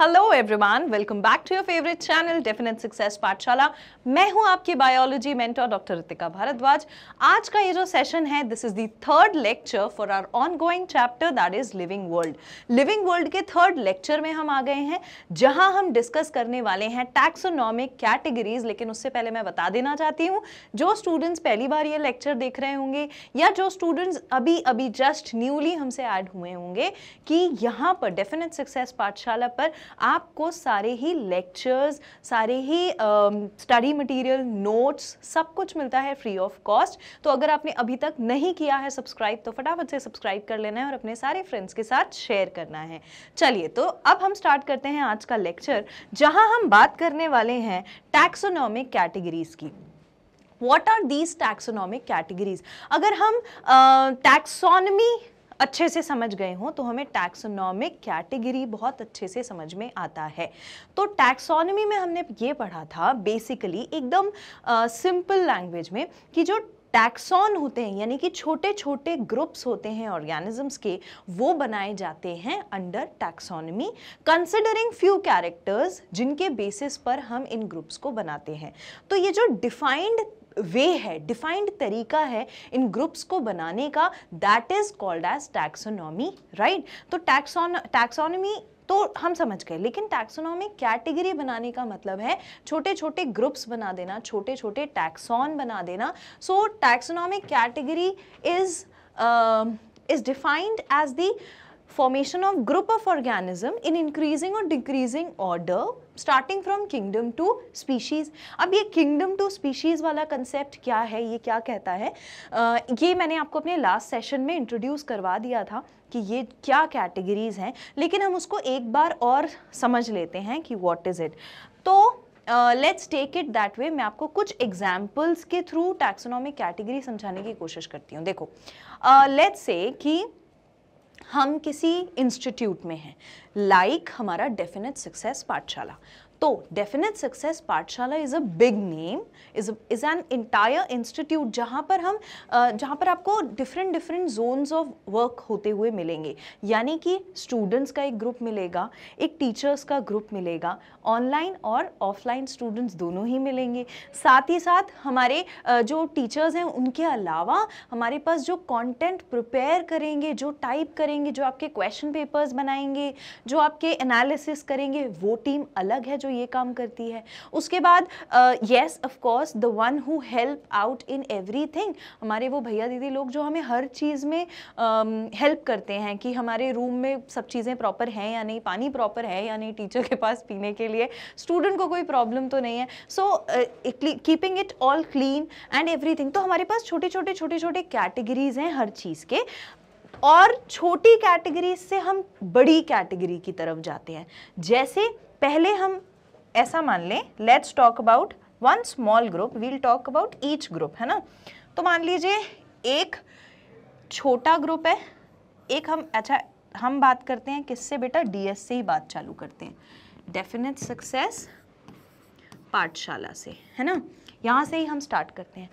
Hello everyone welcome back to your favourite channel definite success Pathshala मैं हूं आपकी biology mentor doctor Ritika Bhardwaj आज का ये जो सेशन है this is the third lecture for our ongoing chapter that is living world living world के third lecture में हम आ गए हैं जहां हम डिस्कस करने वाले हैं टैक्सोनॉमिक कैटेगरीज लेकिन उससे पहले मैं बता देना चाहती हूँ जो स्टूडेंट्स पहली बार ये लेक्चर देख रहे होंगे या जो स्टूडेंट्स अभी अभी जस्ट न्यूली हमसे ऐड हुए होंगे कि यहाँ पर डेफिनेट सक्सेस पाठशाला पर आपको सारे ही लेक्चर्स सारे ही स्टडी मटेरियल नोट्स सब कुछ मिलता है फ्री ऑफ कॉस्ट तो अगर आपने अभी तक नहीं किया है सब्सक्राइब तो फटाफट से सब्सक्राइब कर लेना है और अपने सारे फ्रेंड्स के साथ शेयर करना है चलिए तो अब हम स्टार्ट करते हैं आज का लेक्चर जहां हम बात करने वाले हैं टैक्सोनॉमिक कैटेगरीज की what are these taxonomic categories अगर हम टैक्सोनमी uh, अच्छे से समझ गए हों तो हमें टैक्सोनॉमिक कैटेगरी बहुत अच्छे से समझ में आता है तो टैक्सोनॉमी में हमने ये पढ़ा था बेसिकली एकदम सिंपल लैंग्वेज में कि जो टैक्सॉन होते हैं यानी कि छोटे छोटे ग्रुप्स होते हैं ऑर्गेनिजम्स के वो बनाए जाते हैं under taxonomy considering few characters जिनके बेसिस पर हम इन ग्रुप्स को बनाते हैं तो ये जो डिफाइंड वे है डिफाइंड तरीका है इन ग्रुप्स को बनाने का that is called as taxonomy right तो टैक्सोन टैक्सोनॉमी तो हम समझ गए लेकिन टैक्सोनॉमी कैटेगरी बनाने का मतलब है छोटे छोटे ग्रुप्स बना देना छोटे छोटे टैक्सॉन बना देना so taxonomic category is is defined as the formation of group of organism in increasing or decreasing order starting from kingdom to species अब ये kingdom to species वाला concept क्या है ये क्या कहता है uh, ये मैंने आपको अपने last session में introduce करवा दिया था कि ये क्या categories हैं लेकिन हम उसको एक बार और समझ लेते हैं कि what is it तो let's take it that way मैं आपको कुछ एग्जाम्पल्स के थ्रू टैक्सोनॉमिक कैटेगरी समझाने की कोशिश करती हूँ देखो लेट्स uh, से कि हम किसी इंस्टीट्यूट में हैं लाइक like हमारा डेफिनेट सक्सेस पाठशाला तो definite success Pathshala is a big name is is an entire institute जहाँ पर हम जहाँ पर आपको different different zones of work होते हुए मिलेंगे यानी कि स्टूडेंट्स का एक ग्रुप मिलेगा एक टीचर्स का ग्रुप मिलेगा ऑनलाइन और ऑफलाइन स्टूडेंट्स दोनों ही मिलेंगे साथ ही साथ हमारे जो टीचर्स हैं उनके अलावा हमारे पास जो कॉन्टेंट प्रिपेयर करेंगे जो टाइप करेंगे जो आपके क्वेश्चन पेपर्स बनाएंगे जो आपके एनालिसिस करेंगे वो टीम अलग है जो ये काम करती है उसके बाद yes of course the one who help out in everything हमारे वो भैया दीदी लोग जो हमें हर चीज़ में हेल्प uh, करते हैं कि हमारे रूम में सब चीज़ें प्रॉपर हैं या नहीं पानी प्रॉपर है या नहीं टीचर के पास पीने के लिए स्टूडेंट को कोई प्रॉब्लम तो नहीं है so keeping it all clean and every तो हमारे पास छोटे छोटे छोटे छोटे कैटेगरीज हैं हर चीज़ के और छोटी कैटेगरी से हम बड़ी कैटेगरी की तरफ जाते हैं जैसे पहले हम ऐसा मान लें let's talk about one small group we'll talk about each group है ना तो मान लीजिए एक छोटा ग्रुप है एक हम अच्छा हम बात करते हैं किससे बेटा डीएस से ही बात चालू करते हैं डेफिनेट सक्सेस पाठशाला से है ना यहाँ से ही हम स्टार्ट करते हैं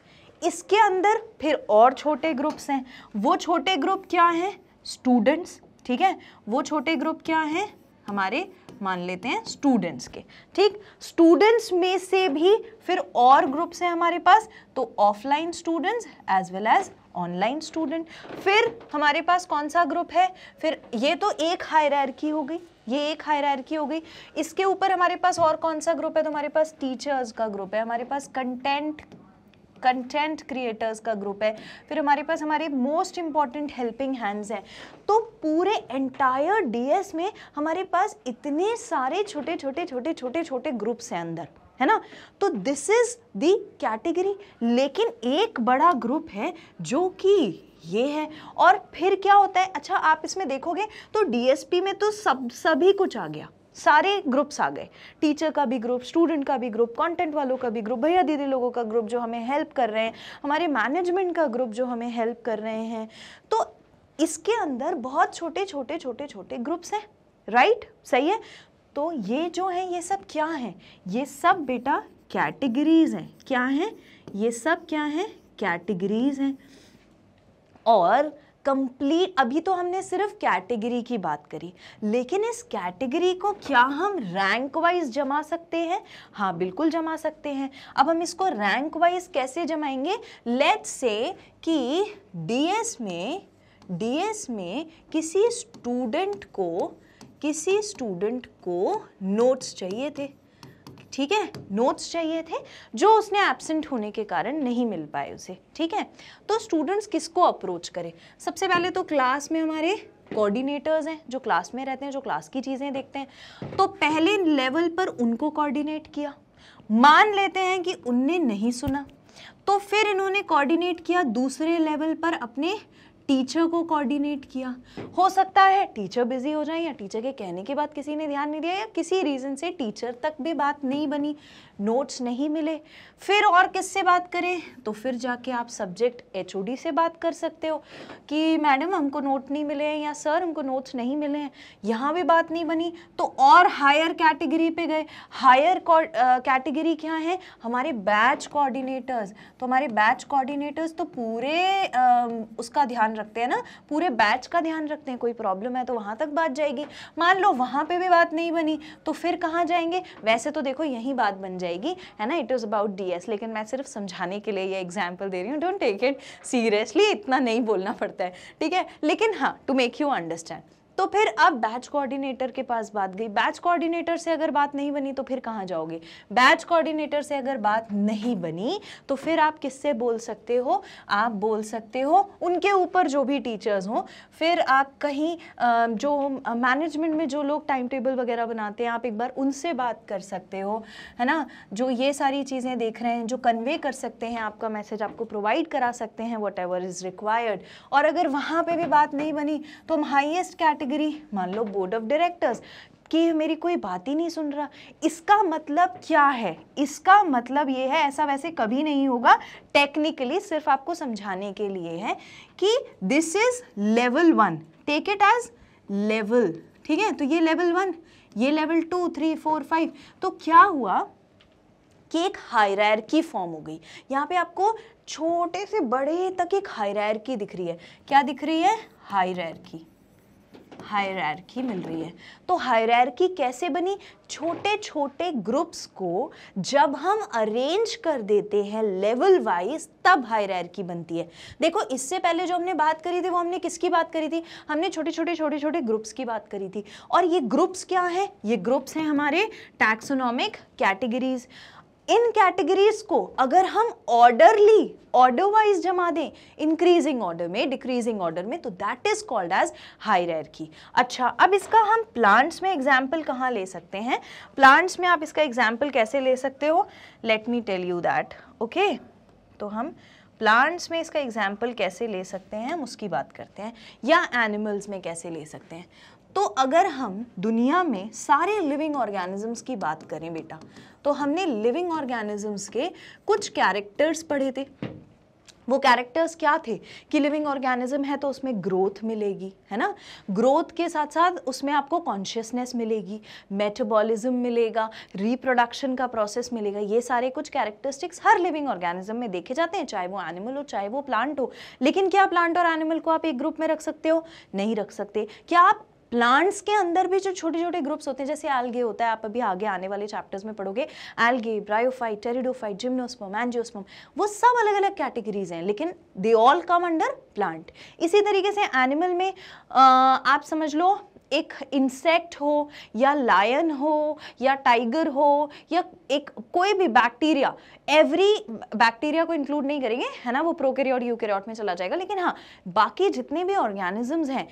इसके अंदर फिर और छोटे ग्रुप्स हैं वो छोटे ग्रुप क्या हैं स्टूडेंट्स ठीक है वो छोटे ग्रुप क्या हैं हमारे मान लेते हैं स्टूडेंट्स के ठीक स्टूडेंट्स में से भी फिर और ग्रुप्स हैं हमारे पास तो offline students as well as online student फिर हमारे पास कौन सा ग्रुप है फिर ये तो एक हायरार्की हो गई ये एक हायरार्की हो गई इसके ऊपर हमारे पास और कौन सा ग्रुप है तो हमारे पास टीचर्स का ग्रुप है हमारे पास कंटेंट कंटेंट क्रिएटर्स का ग्रुप है फिर हमारे पास हमारे मोस्ट इंपॉर्टेंट हेल्पिंग हैंड्स हैं तो पूरे एंटायर डीएस में हमारे पास इतने सारे छोटे छोटे छोटे छोटे छोटे ग्रुप्स हैं अंदर है ना तो दिस इज दी कैटेगरी लेकिन एक बड़ा ग्रुप है जो कि ये है और फिर क्या होता है अच्छा आप इसमें देखोगे तो डीएसपी में तो सब सभी कुछ आ गया सारे ग्रुप्स आ गए टीचर का भी ग्रुप स्टूडेंट का भी ग्रुप कंटेंट वालों का भी ग्रुप भैया दीदी लोगों का ग्रुप जो हमें हेल्प कर रहे हैं हमारे मैनेजमेंट का ग्रुप जो हमें हेल्प कर रहे हैं तो इसके अंदर बहुत छोटे छोटे छोटे छोटे ग्रुप्स हैं राइट सही है तो ये जो है ये सब क्या है ये सब बेटा कैटेगरीज हैं क्या हैं ये सब क्या हैं कैटेगरीज हैं और कंप्लीट अभी तो हमने सिर्फ कैटेगरी की बात करी लेकिन इस कैटेगरी को क्या हम रैंक वाइज जमा सकते हैं हाँ बिल्कुल जमा सकते हैं अब हम इसको रैंक वाइज कैसे जमाएंगे लेट्स से कि डीएस में डीएस में किसी स्टूडेंट को किसी स्टूडेंट को नोट्स चाहिए थे ठीक है नोट्स चाहिए थे जो उसने एबसेंट होने के कारण नहीं मिल पाए उसे ठीक है तो स्टूडेंट्स किसको अप्रोच करें सबसे पहले तो क्लास में हमारे कोऑर्डिनेटर्स हैं जो क्लास में रहते हैं जो क्लास की चीज़ें देखते हैं तो पहले लेवल पर उनको कोऑर्डिनेट किया मान लेते हैं कि उनने नहीं सुना तो फिर इन्होंने कोऑर्डिनेट किया दूसरे लेवल पर अपने टीचर को कोऑर्डिनेट किया हो सकता है टीचर बिजी हो जाए या टीचर के कहने के बाद किसी ने ध्यान नहीं दिया या किसी रीज़न से टीचर तक भी बात नहीं बनी नोट्स नहीं मिले फिर और किससे बात करें तो फिर जाके आप सब्जेक्ट एच से बात कर सकते हो कि मैडम हमको नोट नहीं मिले हैं या सर हमको नोट्स नहीं मिले हैं यहाँ भी बात नहीं बनी तो और हायर कैटेगरी पे गए हायर कैटेगरी क्या है हमारे बैच कोऑर्डिनेटर्स तो हमारे बैच कोऑर्डिनेटर्स तो पूरे आ, उसका ध्यान रखते हैं ना पूरे बैच का ध्यान रखते हैं कोई प्रॉब्लम है तो वहाँ तक बात जाएगी मान लो वहाँ पर भी बात नहीं बनी तो फिर कहाँ जाएंगे वैसे तो देखो यही बात बन जाए जाएगी है ना it is about D S लेकिन मैं सिर्फ समझाने के लिए ये एग्जाम्पल दे रही हूँ डोंट टेक इट सीरियसली इतना नहीं बोलना पड़ता है ठीक है लेकिन हाँ टू मेक यू अंडरस्टैंड तो फिर अब बैच कोऑर्डिनेटर के पास बात गई बैच कोऑर्डिनेटर से अगर बात नहीं बनी तो फिर कहाँ जाओगे बैच कोऑर्डिनेटर से अगर बात नहीं बनी तो फिर आप किससे बोल सकते हो आप बोल सकते हो उनके ऊपर जो भी टीचर्स हों फिर आप कहीं जो मैनेजमेंट में जो लोग टाइम टेबल वगैरह बनाते हैं आप एक बार उनसे बात कर सकते हो है ना जो ये सारी चीज़ें देख रहे हैं जो कन्वे कर सकते हैं आपका मैसेज आपको प्रोवाइड करा सकते हैं वट एवर इज़ रिक्वायर्ड और अगर वहाँ पर भी बात नहीं बनी तो हम हाइएस्ट कैटेगरी कैटेगरी मान लो बोर्ड ऑफ डायरेक्टर्स कि मेरी कोई बात ही नहीं सुन रहा इसका मतलब क्या है इसका मतलब ये है ऐसा वैसे कभी नहीं होगा टेक्निकली सिर्फ आपको समझाने के लिए है कि this is level one take it as level ठीक है तो ये लेवल वन ये level two three four five तो क्या हुआ कि एक हायर की फॉर्म हो गई यहाँ पे आपको छोटे से बड़े तक एक हायर की दिख रही है क्या दिख रही है हायर की हायरार्की मिल रही है तो हायरार्की कैसे बनी छोटे छोटे ग्रुप्स को जब हम अरेंज कर देते हैं लेवल वाइज तब हायरार्की बनती है देखो इससे पहले जो हमने बात करी थी वो हमने किसकी बात करी थी हमने छोटे छोटे छोटे छोटे ग्रुप्स की बात करी थी और ये ग्रुप्स क्या है ये ग्रुप्स हैं हमारे टैक्सोनॉमिक कैटेगरीज़ इन कैटेगरीज को अगर हम ऑर्डरली ऑर्डर वाइज जमा दें इंक्रीजिंग ऑर्डर में डिक्रीजिंग ऑर्डर में तो दैट इज कॉल्ड एज की अच्छा अब इसका हम प्लांट्स में एग्जाम्पल कहाँ ले सकते हैं प्लांट्स में आप इसका एग्जाम्पल कैसे ले सकते हो let me tell you that okay तो हम प्लांट्स में इसका एग्जाम्पल कैसे ले सकते हैं हम उसकी बात करते हैं या एनिमल्स में कैसे ले सकते हैं तो अगर हम दुनिया में सारे लिविंग ऑर्गेनिजम्स की बात करें बेटा तो हमने लिविंग ऑर्गेनिजम्स के कुछ कैरेक्टर्स पढ़े थे वो कैरेक्टर्स क्या थे कि लिविंग ऑर्गेनिज्म है तो उसमें ग्रोथ मिलेगी है ना ग्रोथ के साथ साथ उसमें आपको कॉन्शियसनेस मिलेगी मेटाबॉलिज्म मिलेगा रिप्रोडक्शन का प्रोसेस मिलेगा ये सारे कुछ कैरेक्टरिस्टिक्स हर लिविंग ऑर्गेनिज्म में देखे जाते हैं चाहे वो एनिमल हो चाहे वो प्लांट हो लेकिन क्या प्लांट और एनिमल को आप एक ग्रुप में रख सकते हो नहीं रख सकते क्या आप प्लांट्स के अंदर भी जो छोटे छोटे ग्रुप्स होते हैं जैसे एल्गे होता है आप अभी आगे आने वाले चैप्टर्स में पढ़ोगे algae bryophyte pteridophyte gymnosperm angiosperm वो सब अलग अलग कैटेगरीज हैं लेकिन they all come under plant इसी तरीके से एनिमल में आ, आप समझ लो एक इंसेक्ट हो या लायन हो या टाइगर हो या एक कोई भी बैक्टीरिया एवरी बैक्टीरिया को इंक्लूड नहीं करेंगे है ना वो प्रोकैरियोट यूकैरियोट में चला जाएगा लेकिन हाँ बाकी जितने भी ऑर्गेनिजम्स हैं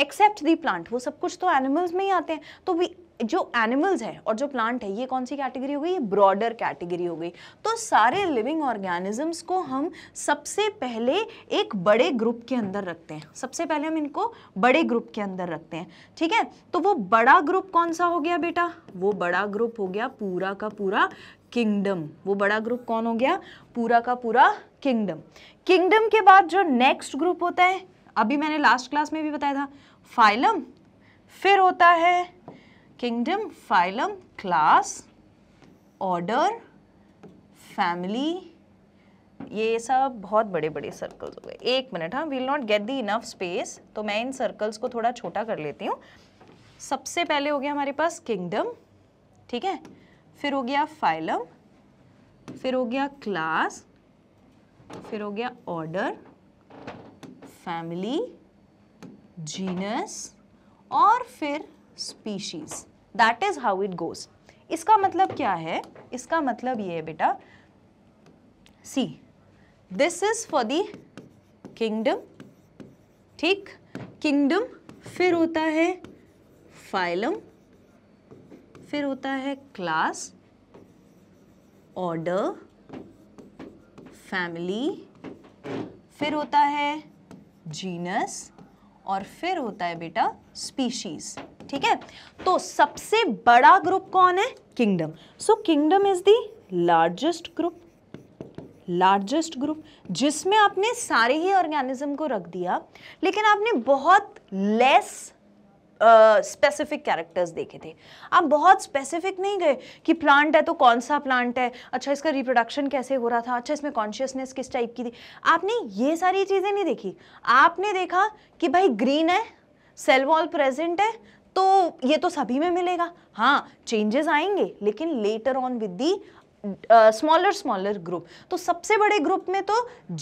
एक्सेप्ट दी प्लांट वो सब कुछ तो एनिमल्स में ही आते हैं तो वी जो एनिमल्स है और जो प्लांट है ये कौन सी कैटेगरी हो गई ये ब्रॉडर कैटेगरी हो गई तो सारे लिविंग ऑर्गेनिजम्स को हम सबसे पहले एक बड़े ग्रुप के अंदर रखते हैं सबसे पहले हम इनको बड़े ग्रुप के अंदर रखते हैं ठीक है तो वो बड़ा ग्रुप कौन सा हो गया बेटा वो बड़ा ग्रुप हो गया पूरा का पूरा किंगडम वो बड़ा ग्रुप कौन हो गया पूरा का पूरा किंगडम किंगडम के बाद जो नेक्स्ट ग्रुप होता है अभी मैंने लास्ट क्लास में भी बताया था फाइलम फिर होता है kingdom phylum class order family ये सब बहुत बड़े बड़े सर्कल्स हो गए एक मिनट हाँ we'll not get the enough space तो मैं इन सर्कल्स को थोड़ा छोटा कर लेती हूँ सबसे पहले हो गया हमारे पास किंगडम ठीक है फिर हो गया फाइलम फिर हो गया क्लास फिर हो गया ऑर्डर फैमिली जीनस और फिर species that is how it goes इसका मतलब क्या है इसका मतलब ये है बेटा see this is for the kingdom ठीक किंगडम फिर होता है फाइलम फिर होता है क्लास ऑर्डर फैमिली फिर होता है जीनस और फिर होता है बेटा स्पीशीज ठीक है तो सबसे बड़ा ग्रुप कौन है kingdom so kingdom is the largest group largest group जिसमें आपने सारे ही ऑर्गेनिज्म को रख दिया लेकिन आपने बहुत लेस स्पेसिफिक uh, कैरेक्टर्स देखे थे आप बहुत स्पेसिफिक नहीं गए कि प्लांट है तो कौन सा प्लांट है अच्छा इसका रिप्रोडक्शन कैसे हो रहा था अच्छा इसमें कॉन्शियसनेस किस टाइप की थी आपने ये सारी चीज़ें नहीं देखी आपने देखा कि भाई ग्रीन है सेल वॉल प्रेजेंट है तो ये तो सभी में मिलेगा हाँ चेंजेस आएंगे लेकिन later on with the smaller smaller group तो सबसे बड़े ग्रुप में तो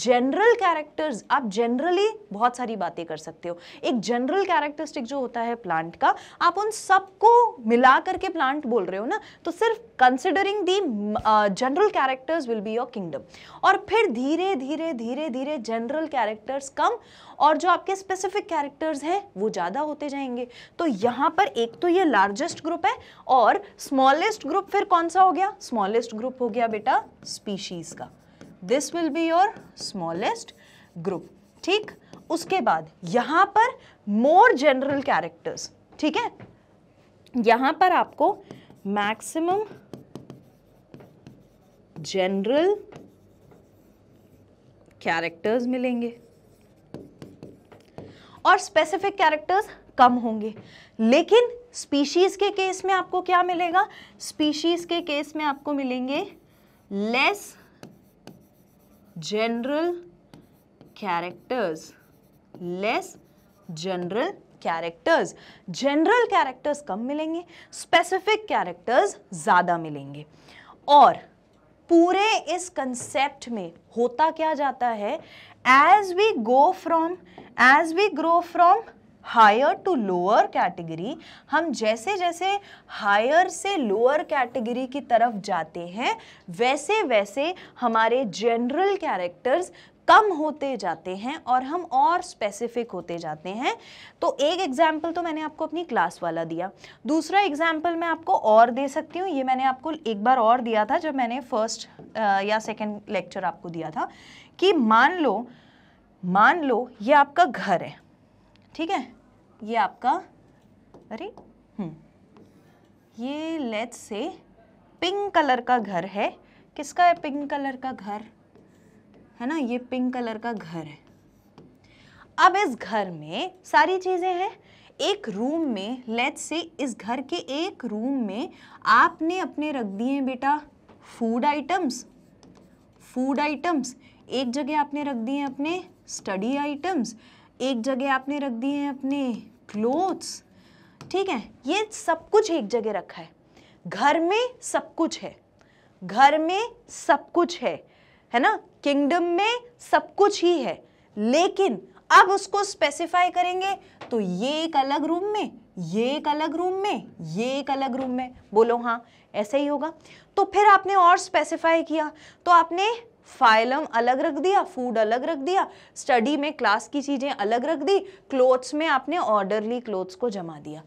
जनरल कैरेक्टर्स आप जनरली बहुत सारी बातें कर सकते हो एक जनरल कैरेक्टरिस्टिक जो होता है प्लांट का आप उन सबको मिला करके प्लांट बोल रहे हो ना तो सिर्फ considering the general characters will be your kingdom और फिर धीरे धीरे धीरे धीरे जनरल कैरेक्टर्स कम और जो आपके स्पेसिफिक कैरेक्टर्स हैं वो ज़्यादा होते जाएंगे तो यहाँ पर एक तो ये लार्जेस्ट ग्रुप है और स्मॉलेस्ट ग्रुप फिर कौन सा हो गया स्मॉलेस्ट ग्रुप हो गया बेटा स्पीशीज का this will be your smallest group ठीक उसके बाद यहाँ पर मोर जनरल कैरेक्टर्स ठीक है यहाँ पर आपको मैक्सिमम जनरल कैरेक्टर्स मिलेंगे और स्पेसिफिक कैरेक्टर्स कम होंगे लेकिन स्पीशीज़ के केस में आपको क्या मिलेगा स्पीशीज़ के केस में आपको मिलेंगे less general characters less general characters general characters कम मिलेंगे स्पेसिफिक कैरेक्टर्स ज़्यादा मिलेंगे और पूरे इस कंसेप्ट में होता क्या जाता है as we go from as we grow from higher to lower category हम जैसे जैसे हायर से लोअर कैटेगरी की तरफ जाते हैं वैसे वैसे हमारे जनरल कैरेक्टर्स कम होते जाते हैं और हम और स्पेसिफिक होते जाते हैं तो एक एग्जाम्पल तो मैंने आपको अपनी क्लास वाला दिया दूसरा एग्जाम्पल मैं आपको और दे सकती हूँ ये मैंने आपको एक बार और दिया था जब मैंने फर्स्ट या सेकेंड लेक्चर आपको दिया था कि मान लो मान लो ये आपका घर है ठीक है ये आपका अरे हम्म, ये लेट्स से पिंक कलर का घर है किसका है पिंक कलर का घर है ना ये पिंक कलर का घर है अब इस घर में सारी चीज़ें हैं एक रूम में लेट्स से इस घर के एक रूम में आपने अपने रख दिए बेटा फूड आइटम्स फूड आइटम्स एक जगह आपने रख दिए अपने स्टडी आइटम्स एक जगह आपने रख दिए हैं अपने क्लोथ्स ठीक है ये सब कुछ एक जगह रखा है घर में सब कुछ है घर में सब कुछ है है ना किंगडम में सब कुछ ही है लेकिन अब उसको स्पेसिफाई करेंगे तो ये एक अलग रूम में ये एक अलग रूम में ये एक अलग रूम में बोलो हाँ ऐसा ही होगा तो फिर आपने और स्पेसिफाई किया तो आपने फाइलम अलग रख दिया फूड अलग रख दिया स्टडी में क्लास की चीज़ें अलग रख दी क्लोथ्स में आपने ऑर्डरली क्लोथ्स को जमा दिया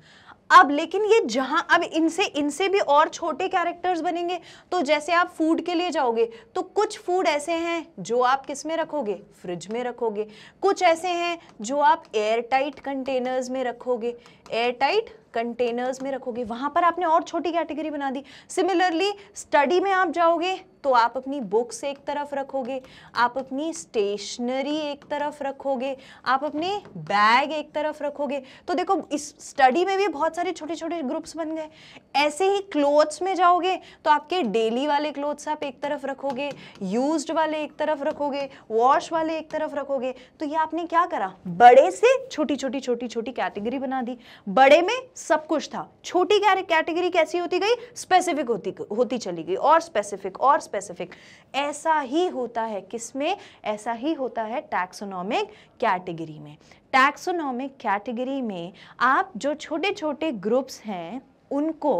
अब लेकिन ये जहां अब इनसे इनसे भी और छोटे कैरेक्टर्स बनेंगे तो जैसे आप फूड के लिए जाओगे तो कुछ फूड ऐसे हैं जो आप किस में रखोगे फ्रिज में रखोगे कुछ ऐसे हैं जो आप एयर टाइट कंटेनर्स में रखोगे एयर टाइट कंटेनर्स में रखोगे वहां पर आपने और छोटी कैटेगरी बना दी सिमिलरली स्टडी में आप जाओगे तो आप अपनी बुक्स एक तरफ रखोगे आप अपनी स्टेशनरी एक तरफ रखोगे आप अपने बैग एक तरफ रखोगे तो देखो इस स्टडी में भी बहुत सारे छोटे छोटे ग्रुप्स बन गए ऐसे ही क्लोथ्स में जाओगे तो आपके डेली वाले क्लोथ्स आप एक तरफ रखोगे यूज वाले एक तरफ रखोगे वॉश वाले एक तरफ रखोगे तो ये आपने क्या करा बड़े से छोटी छोटी छोटी छोटी कैटेगरी बना दी बड़े में सब कुछ था छोटी कैटेगरी कैसी होती गई स्पेसिफिक होती होती चली गई और स्पेसिफिक और स्पेसिफिक स्पेसिफिक ऐसा ही होता है किस में ऐसा ही होता है टैक्सोनॉमिक कैटेगरी में टैक्सोनॉमिक कैटेगरी में आप जो छोटे छोटे ग्रुप्स हैं उनको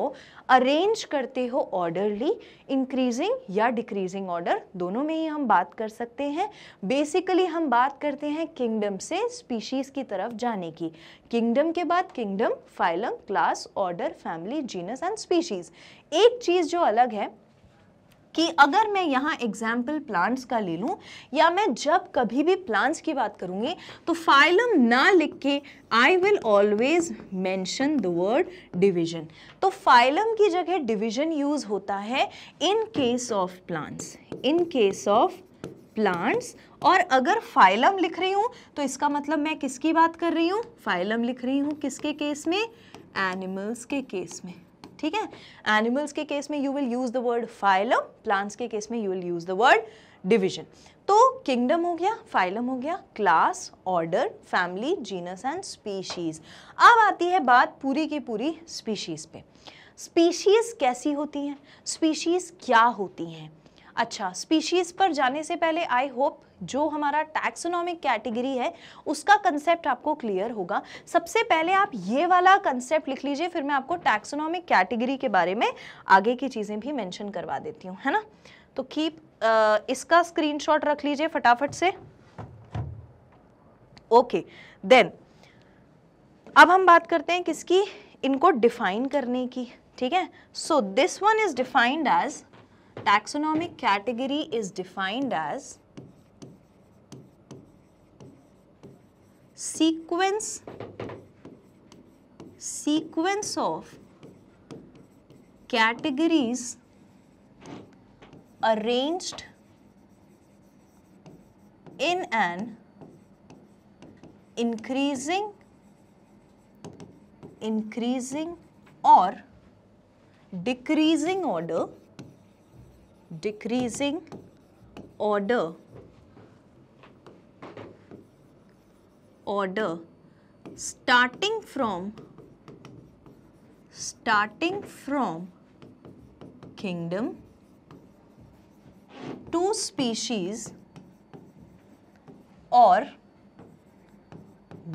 अरेंज करते हो ऑर्डरली इंक्रीजिंग या डिक्रीजिंग ऑर्डर दोनों में ही हम बात कर सकते हैं बेसिकली हम बात करते हैं किंगडम से स्पीशीज़ की तरफ जाने की किंगडम के बाद kingdom phylum class order family genus and species एक चीज़ जो अलग है कि अगर मैं यहाँ एग्जाम्पल प्लांट्स का ले लूँ या मैं जब कभी भी प्लांट्स की बात करूँगी तो फाइलम ना लिख के I will always mention the word division तो फाइलम की जगह डिविज़न यूज़ होता है in case of plants in case of plants और अगर फाइलम लिख रही हूँ तो इसका मतलब मैं किसकी बात कर रही हूँ फाइलम लिख रही हूँ किसके केस में एनिमल्स के केस में ठीक है एनिमल्स के केस में you will use the word phylum plants के केस में you will use the word division तो किंगडम हो गया फाइलम हो गया class order family genus and species अब आती है बात पूरी की पूरी स्पीशीज़ पे स्पीशीज़ कैसी होती हैं स्पीशीज़ क्या होती हैं अच्छा स्पीशीज़ पर जाने से पहले आई होप जो हमारा टैक्सोनॉमिक कैटेगरी है उसका कंसेप्ट आपको क्लियर होगा सबसे पहले आप ये वाला कंसेप्ट लिख लीजिए फिर मैं आपको टैक्सोनॉमिक कैटेगरी के बारे में आगे की चीज़ें भी मेंशन करवा देती हूँ है ना तो कीप इसका स्क्रीनशॉट रख लीजिए फटाफट से ओके okay, देन अब हम बात करते हैं किसकी इनको डिफाइन करने की ठीक है so this one is defined as taxonomic category is defined as sequence sequence of categories arranged in an increasing increasing or decreasing order decreasing order order starting from starting from kingdom two species or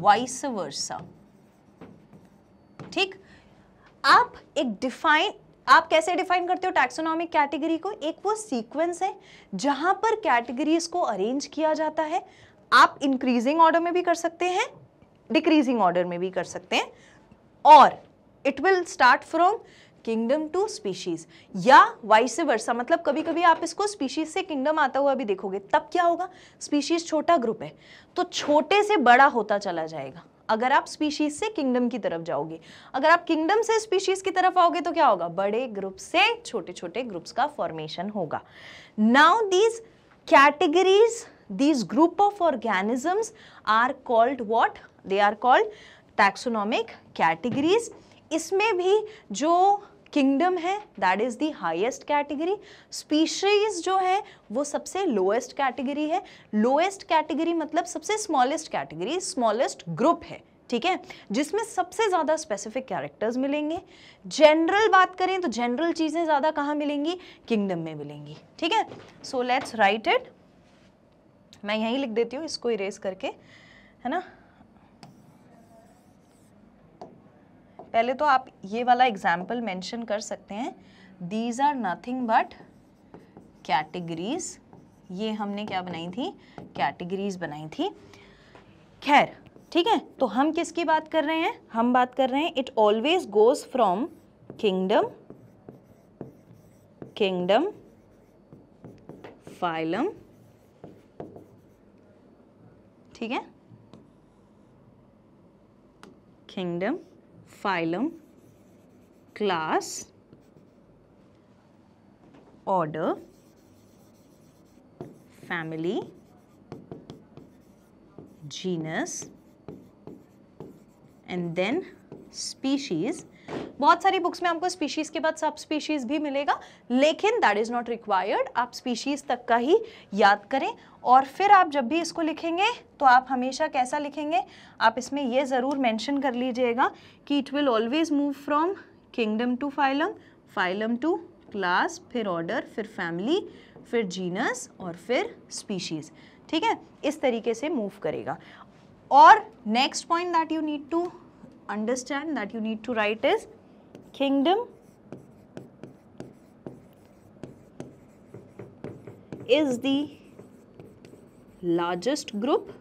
vice versa ठीक आप एक define आप कैसे define करते हो taxonomic category को एक वो सीक्वेंस है जहां पर कैटेगरीज को अरेंज किया जाता है आप इंक्रीजिंग ऑर्डर में भी कर सकते हैं डिक्रीजिंग ऑर्डर में भी कर सकते हैं और it will start from kingdom to species या वाइस वर्सा मतलब कभी कभी आप इसको स्पीशीज से किंगडम आता हुआ भी देखोगे तब क्या होगा स्पीशीज छोटा ग्रुप है तो छोटे से बड़ा होता चला जाएगा अगर आप स्पीशीज से किंगडम की तरफ जाओगे अगर आप किंगडम से स्पीशीज की तरफ आओगे तो क्या होगा बड़े ग्रुप से छोटे छोटे ग्रुप्स का फॉर्मेशन होगा now these categories these group of organisms are called what they are called taxonomic categories इसमें भी जो किंगडम है that is the highest category species जो है वो सबसे लोएस्ट कैटेगरी है लोएस्ट कैटेगरी मतलब सबसे स्मॉलेस्ट कैटेगरी स्मॉलेस्ट ग्रुप है ठीक है जिसमें सबसे ज़्यादा स्पेसिफिक कैरेक्टर्स मिलेंगे जनरल बात करें तो जनरल चीज़ें ज़्यादा कहाँ मिलेंगी किंगडम में मिलेंगी ठीक है सो लेट्स राइट इट मैं यहीं लिख देती हूँ इसको इरेज करके है ना पहले तो आप ये वाला एग्जाम्पल मेंशन कर सकते हैं these are nothing but categories ये हमने क्या बनाई थी कैटेगरीज बनाई थी खैर ठीक है तो हम किसकी बात कर रहे हैं हम बात कर रहे हैं it always goes from kingdom kingdom phylum ठीक है kingdom phylum, class, order, family, genus and then species बहुत सारी बुक्स में आपको स्पीशीज़ के बाद सब स्पीशीज़ भी मिलेगा लेकिन दैट इज़ नॉट रिक्वायर्ड आप स्पीशीज़ तक का ही याद करें और फिर आप जब भी इसको लिखेंगे तो आप हमेशा कैसा लिखेंगे आप इसमें यह ज़रूर मेंशन कर लीजिएगा कि it will always move from kingdom to phylum phylum to class फिर ऑर्डर फिर फैमिली फिर जीनस और फिर स्पीशीज़ ठीक है इस तरीके से मूव करेगा और next point that you need to understand that you need to write is kingdom is the largest group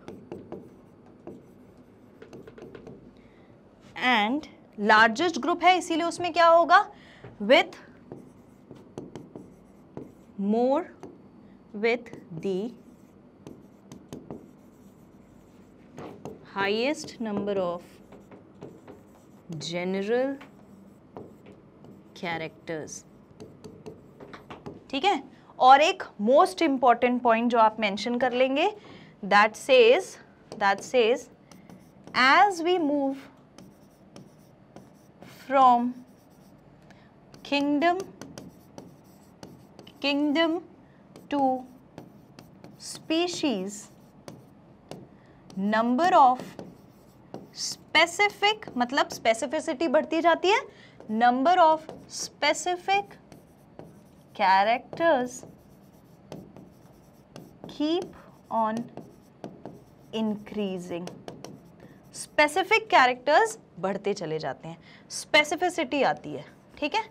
and largest group hai isiliye usme kya hoga with more with the highest number of general characters ठीक है और एक most important point जो आप mention कर लेंगे that says that says as we move from kingdom kingdom to species number of specific मतलब specificity बढ़ती जाती है number of specific characters keep on increasing specific characters बढ़ते चले जाते हैं स्पेसिफिसिटी आती है ठीक है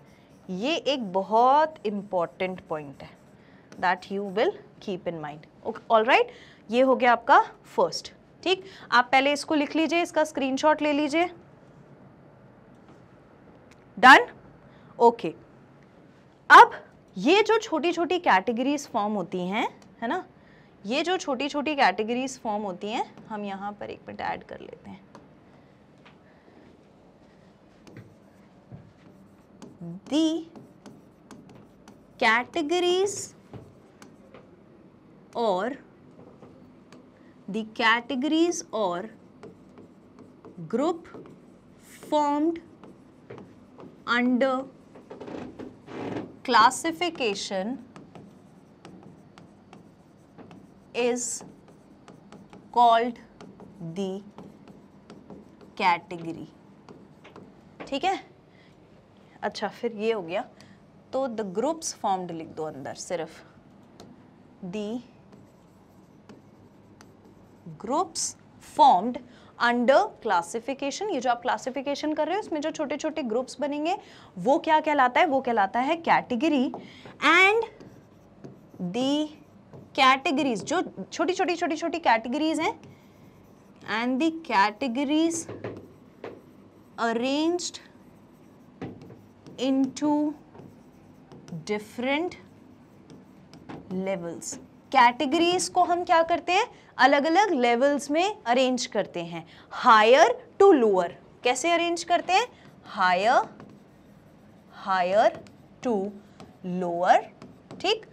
ये एक बहुत इंपॉर्टेंट पॉइंट है that you will keep in mind all right ये हो गया आपका फर्स्ट ठीक आप पहले इसको लिख लीजिए इसका स्क्रीनशॉट ले लीजिए डन ओके अब ये जो छोटी छोटी कैटेगरीज फॉर्म होती हैं है ना ये जो छोटी छोटी कैटेगरीज फॉर्म होती हैं हम यहां पर एक मिनट ऐड कर लेते हैं दी कैटेगरीज और the categories or group formed under classification is called the category ठीक है अच्छा फिर ये हो गया तो द ग्रुप्स फॉर्म्ड लिख दो अंदर सिर्फ the groups formed under classification ये जो आप क्लासिफिकेशन कर रहे हो उसमें जो छोटे छोटे ग्रुप्स बनेंगे वो क्या कहलाता है वो कहलाता है कैटेगरी एंड दी कैटेगरीज जो छोटी छोटी छोटी छोटी कैटेगरीज हैं and the categories arranged into different levels categories को हम क्या करते हैं अलग अलग लेवल्स में अरेंज करते हैं हायर टू लोअर कैसे अरेंज करते हैं हायर हायर टू लोअर ठीक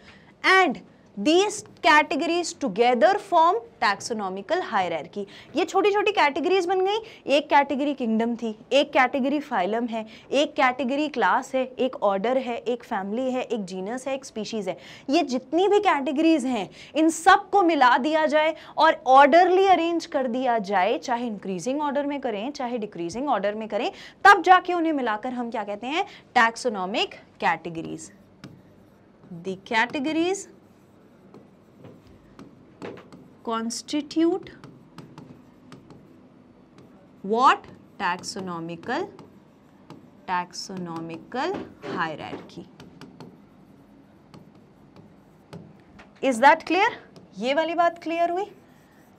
and these categories together form taxonomical hierarchy ये छोटी छोटी categories बन गई एक category kingdom थी एक category phylum है एक category class है एक order है एक family है एक genus है एक species है ये जितनी भी categories हैं इन सब को मिला दिया जाए और orderly arrange कर दिया जाए चाहे increasing order में करें चाहे decreasing order में करें तब जाके उन्हें मिलाकर हम क्या कहते हैं taxonomic categories the categories constitute what taxonomical taxonomical hierarchy is that clear ये वाली बात clear हुई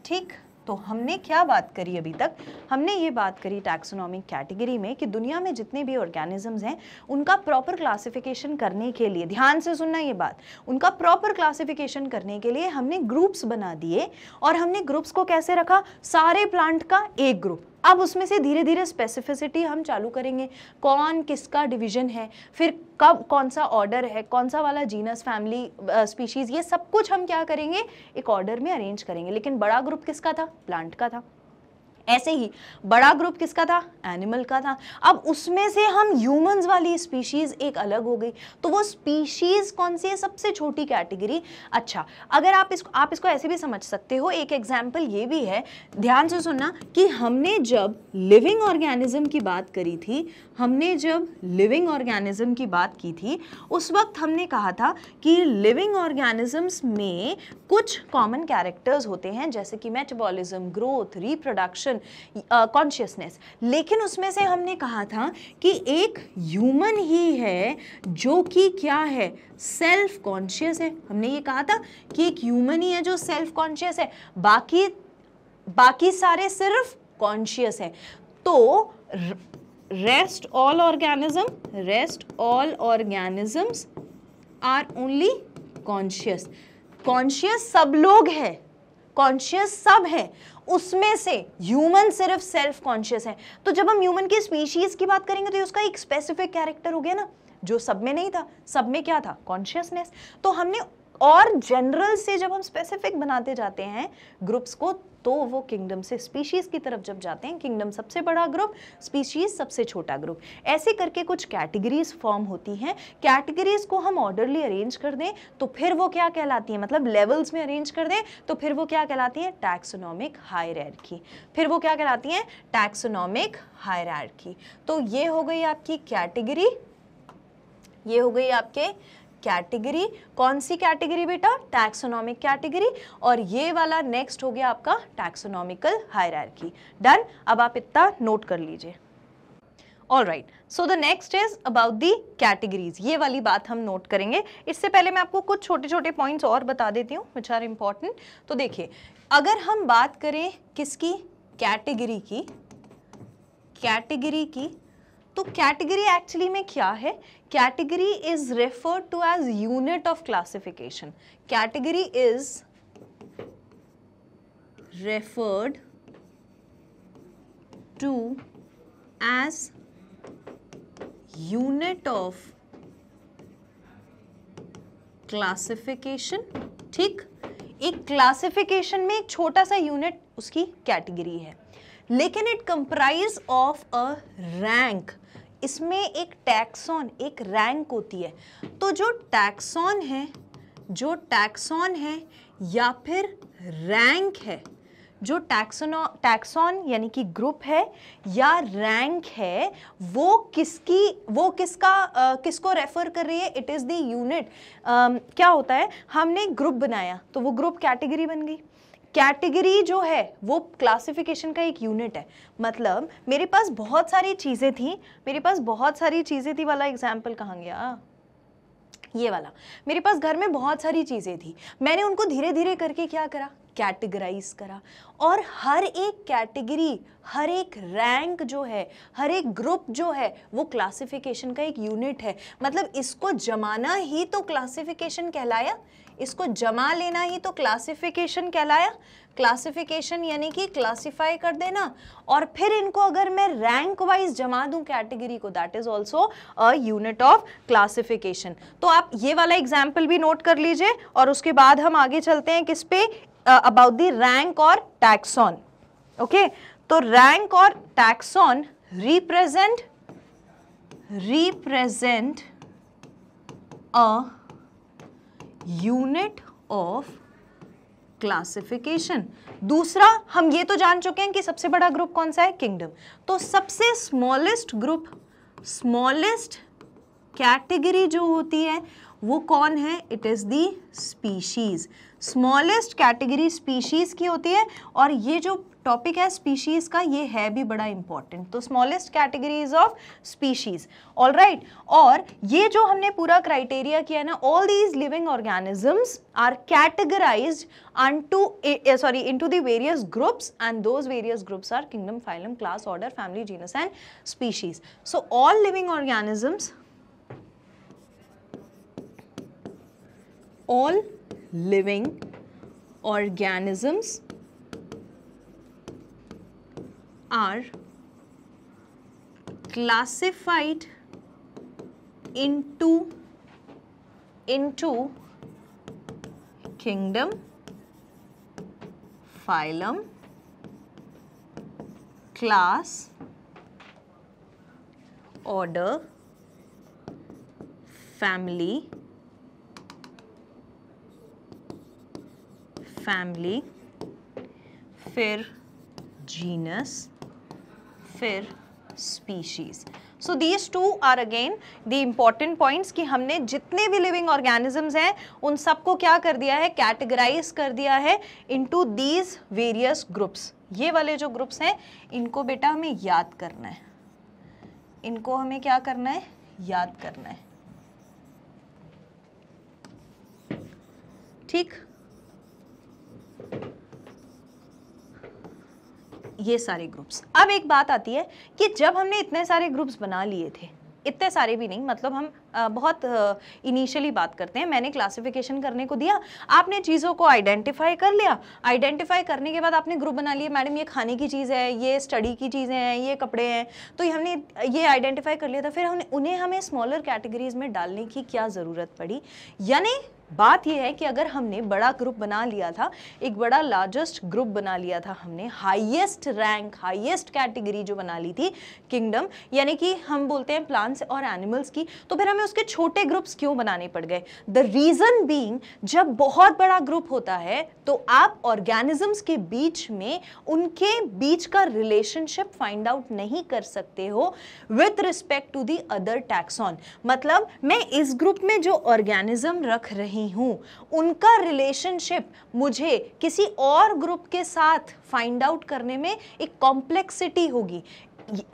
ठीक तो हमने क्या बात करी अभी तक हमने ये बात करी टैक्सोनॉमिक कैटेगरी में कि दुनिया में जितने भी ऑर्गेनिजम्स हैं उनका प्रॉपर क्लासिफिकेशन करने के लिए ध्यान से सुनना ये बात उनका प्रॉपर क्लासिफिकेशन करने के लिए हमने ग्रुप्स बना दिए और हमने ग्रुप्स को कैसे रखा सारे प्लांट का एक ग्रुप अब उसमें से धीरे धीरे स्पेसिफिसिटी हम चालू करेंगे कौन किसका डिवीजन है फिर कब कौन सा ऑर्डर है कौन सा वाला जीनस फैमिली स्पीशीज़ ये सब कुछ हम क्या करेंगे एक ऑर्डर में अरेंज करेंगे लेकिन बड़ा ग्रुप किसका था प्लांट का था ऐसे ही बड़ा ग्रुप किसका था एनिमल का था अब उसमें से हम ह्यूमंस वाली स्पीशीज़ एक अलग हो गई तो वो स्पीशीज़ कौन सी है सबसे छोटी कैटेगरी अच्छा अगर आप इसको आप इसको ऐसे भी समझ सकते हो एक एग्जाम्पल ये भी है ध्यान से सुनना कि हमने जब लिविंग ऑर्गेनिज्म की बात करी थी हमने जब लिविंग ऑर्गेनिज्म की बात की थी उस वक्त हमने कहा था कि लिविंग ऑर्गेनिजम्स में कुछ कॉमन कैरेक्टर्स होते हैं जैसे कि मेटाबॉलिज्म ग्रोथ रिप्रोडक्शन कॉन्शियसनेस लेकिन उसमें से हमने कहा था कि एक ह्यूमन ही है जो कि क्या है सेल्फ कॉन्शियस है हमने ये कहा था कि एक ह्यूमन ही है जो सेल्फ कॉन्शियस है बाकी बाकी सारे सिर्फ कॉन्शियस है तो rest all organism rest all organisms are only conscious conscious सब लोग हैं कॉन्शियस सब है उसमें से ह्यूमन सिर्फ सेल्फ कॉन्शियस है तो जब हम ह्यूमन की स्पीशीज़ की बात करेंगे तो उसका एक स्पेसिफिक कैरेक्टर हो गया ना जो सब में नहीं था सब में क्या था कॉन्शियसनेस तो हमने और जनरल से जब हम स्पेसिफिक बनाते जाते हैं ग्रुप्स को तो वो किंगडम से स्पीशीज़ की तरफ जब जाते हैं किंगडम सबसे बड़ा ग्रुप स्पीशीज़ सबसे छोटा ग्रुप ऐसे करके कुछ कैटेगरीज फॉर्म होती हैं कैटेगरीज को हम ऑर्डरली अरेंज कर दें तो फिर वो क्या कहलाती है मतलब लेवल्स में अरेंज कर दें तो फिर वो क्या कहलाती है टैक्सोनॉमिक हायरकी फिर वो क्या कहलाती है टैक्सोनॉमिक हायरकी तो ये हो गई आपकी कैटेगरी ये हो गई आपके कैटेगरी कौन सी कैटेगरी बेटा टैक्सोनॉमिक कैटेगरी और ये वाला नेक्स्ट हो गया आपका टैक्सोनॉमिकल हायरार्की डन अब आप इतना नोट कर लीजिए all right so the next is about the categories ये वाली बात हम नोट करेंगे इससे पहले मैं आपको कुछ छोटे छोटे पॉइंट्स और बता देती हूँ विच आर इम्पॉर्टेंट तो देखिए अगर हम बात करें किसकी कैटेगरी की कैटेगरी की तो कैटेगरी एक्चुअली में क्या है category is referred to as unit of classification category is referred to as unit of classification ठीक एक क्लासिफिकेशन में एक छोटा सा यूनिट उसकी कैटेगरी है लेकिन it comprise of a rank इसमें एक टैक्सॉन एक रैंक होती है तो जो टैक्सॉन है जो टैक्सॉन है या फिर रैंक है जो टैक्सोनो टैक्सॉन यानी कि ग्रुप है या रैंक है वो किसकी वो किसका आ, किसको रेफ़र कर रही है इट इज़ द यूनिट क्या होता है हमने ग्रुप बनाया तो वो ग्रुप कैटेगरी बन गई कैटेगरी जो है वो क्लासिफिकेशन का एक यूनिट है मतलब मेरे पास बहुत सारी चीज़ें थी मेरे पास बहुत सारी चीज़ें थी वाला एग्जाम्पल कहाँ गया ये वाला मेरे पास घर में बहुत सारी चीज़ें थी मैंने उनको धीरे धीरे करके क्या करा कैटेगराइज करा और हर एक कैटेगरी हर एक रैंक जो है हर एक ग्रुप जो है वो क्लासिफिकेशन का एक यूनिट है मतलब इसको जमाना ही तो क्लासिफिकेशन कहलाया इसको जमा लेना ही तो क्लासिफिकेशन कहलाया क्लासिफिकेशन यानी कि क्लासिफाई कर देना और फिर इनको अगर मैं रैंक वाइज जमा दूं कैटेगरी को that is also a unit of classification तो आप ये वाला एग्जाम्पल भी नोट कर लीजिए और उसके बाद हम आगे चलते हैं किस पे अबाउट द रैंक और टैक्सॉन ओके तो रैंक और taxon represent represent a unit of classification दूसरा हम ये तो जान चुके हैं कि सबसे बड़ा ग्रुप कौन सा है किंगडम तो सबसे स्मॉलेस्ट ग्रुप स्मॉलेस्ट कैटेगरी जो होती है वो कौन है it is the species smallest category species की होती है और ये जो टॉपिक है स्पीशीज़ का ये है भी बड़ा इंपॉर्टेंट तो smallest categories of species all right और ये जो हमने पूरा क्राइटेरिया किया ना all these living organisms are categorize to sorry into various groups and those various groups are kingdom phylum class order family genus and species so all living organisms all living organisms are classified into into kingdom phylum class order family family फिर genus फिर species so these two are again the important points कि हमने जितने भी living organisms हैं उन सबको क्या कर दिया है कैटेगराइज कर दिया है इनटू दीज वेरियस ग्रुप्स ये वाले जो ग्रुप्स हैं इनको बेटा हमें याद करना है इनको हमें क्या करना है याद करना है ठीक ये सारे ग्रुप्स अब एक बात आती है कि जब हमने इतने सारे ग्रुप्स बना लिए थे इतने सारे भी नहीं मतलब हम बहुत इनिशियली बात करते हैं मैंने क्लासिफिकेशन करने को दिया आपने चीज़ों को आइडेंटिफाई कर लिया आइडेंटिफाई करने के बाद आपने ग्रुप बना लिए मैडम ये खाने की चीज़ है ये स्टडी की चीज़ें हैं ये कपड़े हैं तो ये हमने ये आइडेंटिफाई कर लिया था फिर हमने उन्हें हमें स्मॉलर कैटेगरीज में डालने की क्या ज़रूरत पड़ी यानी बात यह है कि अगर हमने बड़ा ग्रुप बना लिया था एक बड़ा लार्जेस्ट ग्रुप बना लिया था हमने हाईएस्ट रैंक हाईएस्ट कैटेगरी जो बना ली थी किंगडम यानी कि हम बोलते हैं प्लांट्स और एनिमल्स की तो फिर हमें उसके छोटे ग्रुप्स क्यों बनाने पड़ गए द रीज़न बीइंग जब बहुत बड़ा ग्रुप होता है तो आप ऑर्गेनिजम्स के बीच में उनके बीच का रिलेशनशिप फाइंड आउट नहीं कर सकते हो with respect to the other taxon मतलब मैं इस ग्रुप में जो ऑर्गेनिज्म रख रही नहीं हूँ उनका रिलेशनशिप मुझे किसी और ग्रुप के साथ फाइंड आउट करने में एक कॉम्प्लेक्सिटी होगी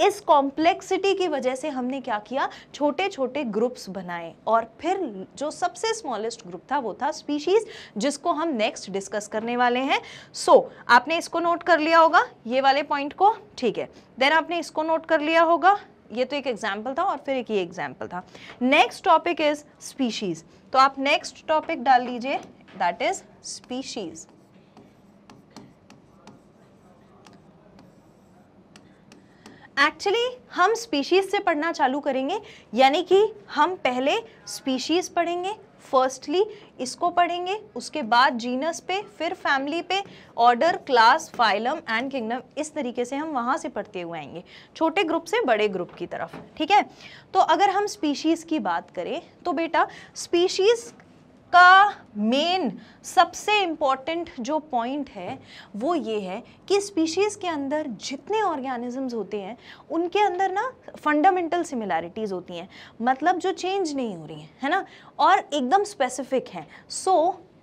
इस कॉम्प्लेक्सिटी की वजह से हमने क्या किया छोटे छोटे ग्रुप्स बनाए और फिर जो सबसे स्मॉलेस्ट ग्रुप था वो था स्पीशीज जिसको हम नेक्स्ट डिस्कस करने वाले हैं सो so, आपने इसको नोट कर लिया होगा ये वाले पॉइंट को ठीक है देन आपने इसको नोट कर लिया होगा ये तो एक एग्जाम्पल था और फिर एक ये एग्जाम्पल था नेक्स्ट टॉपिक इज स्पीशीज तो आप नेक्स्ट टॉपिक डाल लीजिए दैट इज स्पीशीज एक्चुअली हम स्पीशीज से पढ़ना चालू करेंगे यानी कि हम पहले स्पीशीज पढ़ेंगे फर्स्टली इसको पढ़ेंगे उसके बाद जीनस पे फिर फैमिली पे order class phylum and kingdom इस तरीके से हम वहाँ से पढ़ते हुए आएंगे छोटे ग्रुप से बड़े ग्रुप की तरफ ठीक है तो अगर हम स्पीशीज़ की बात करें तो बेटा स्पीशीज़ का मेन सबसे इम्पॉर्टेंट जो पॉइंट है वो ये है कि स्पीशीज़ के अंदर जितने ऑर्गेनिजम्स होते हैं उनके अंदर ना फंडामेंटल सिमिलैरिटीज़ होती हैं मतलब जो चेंज नहीं हो रही हैं है ना और एकदम स्पेसिफिक हैं so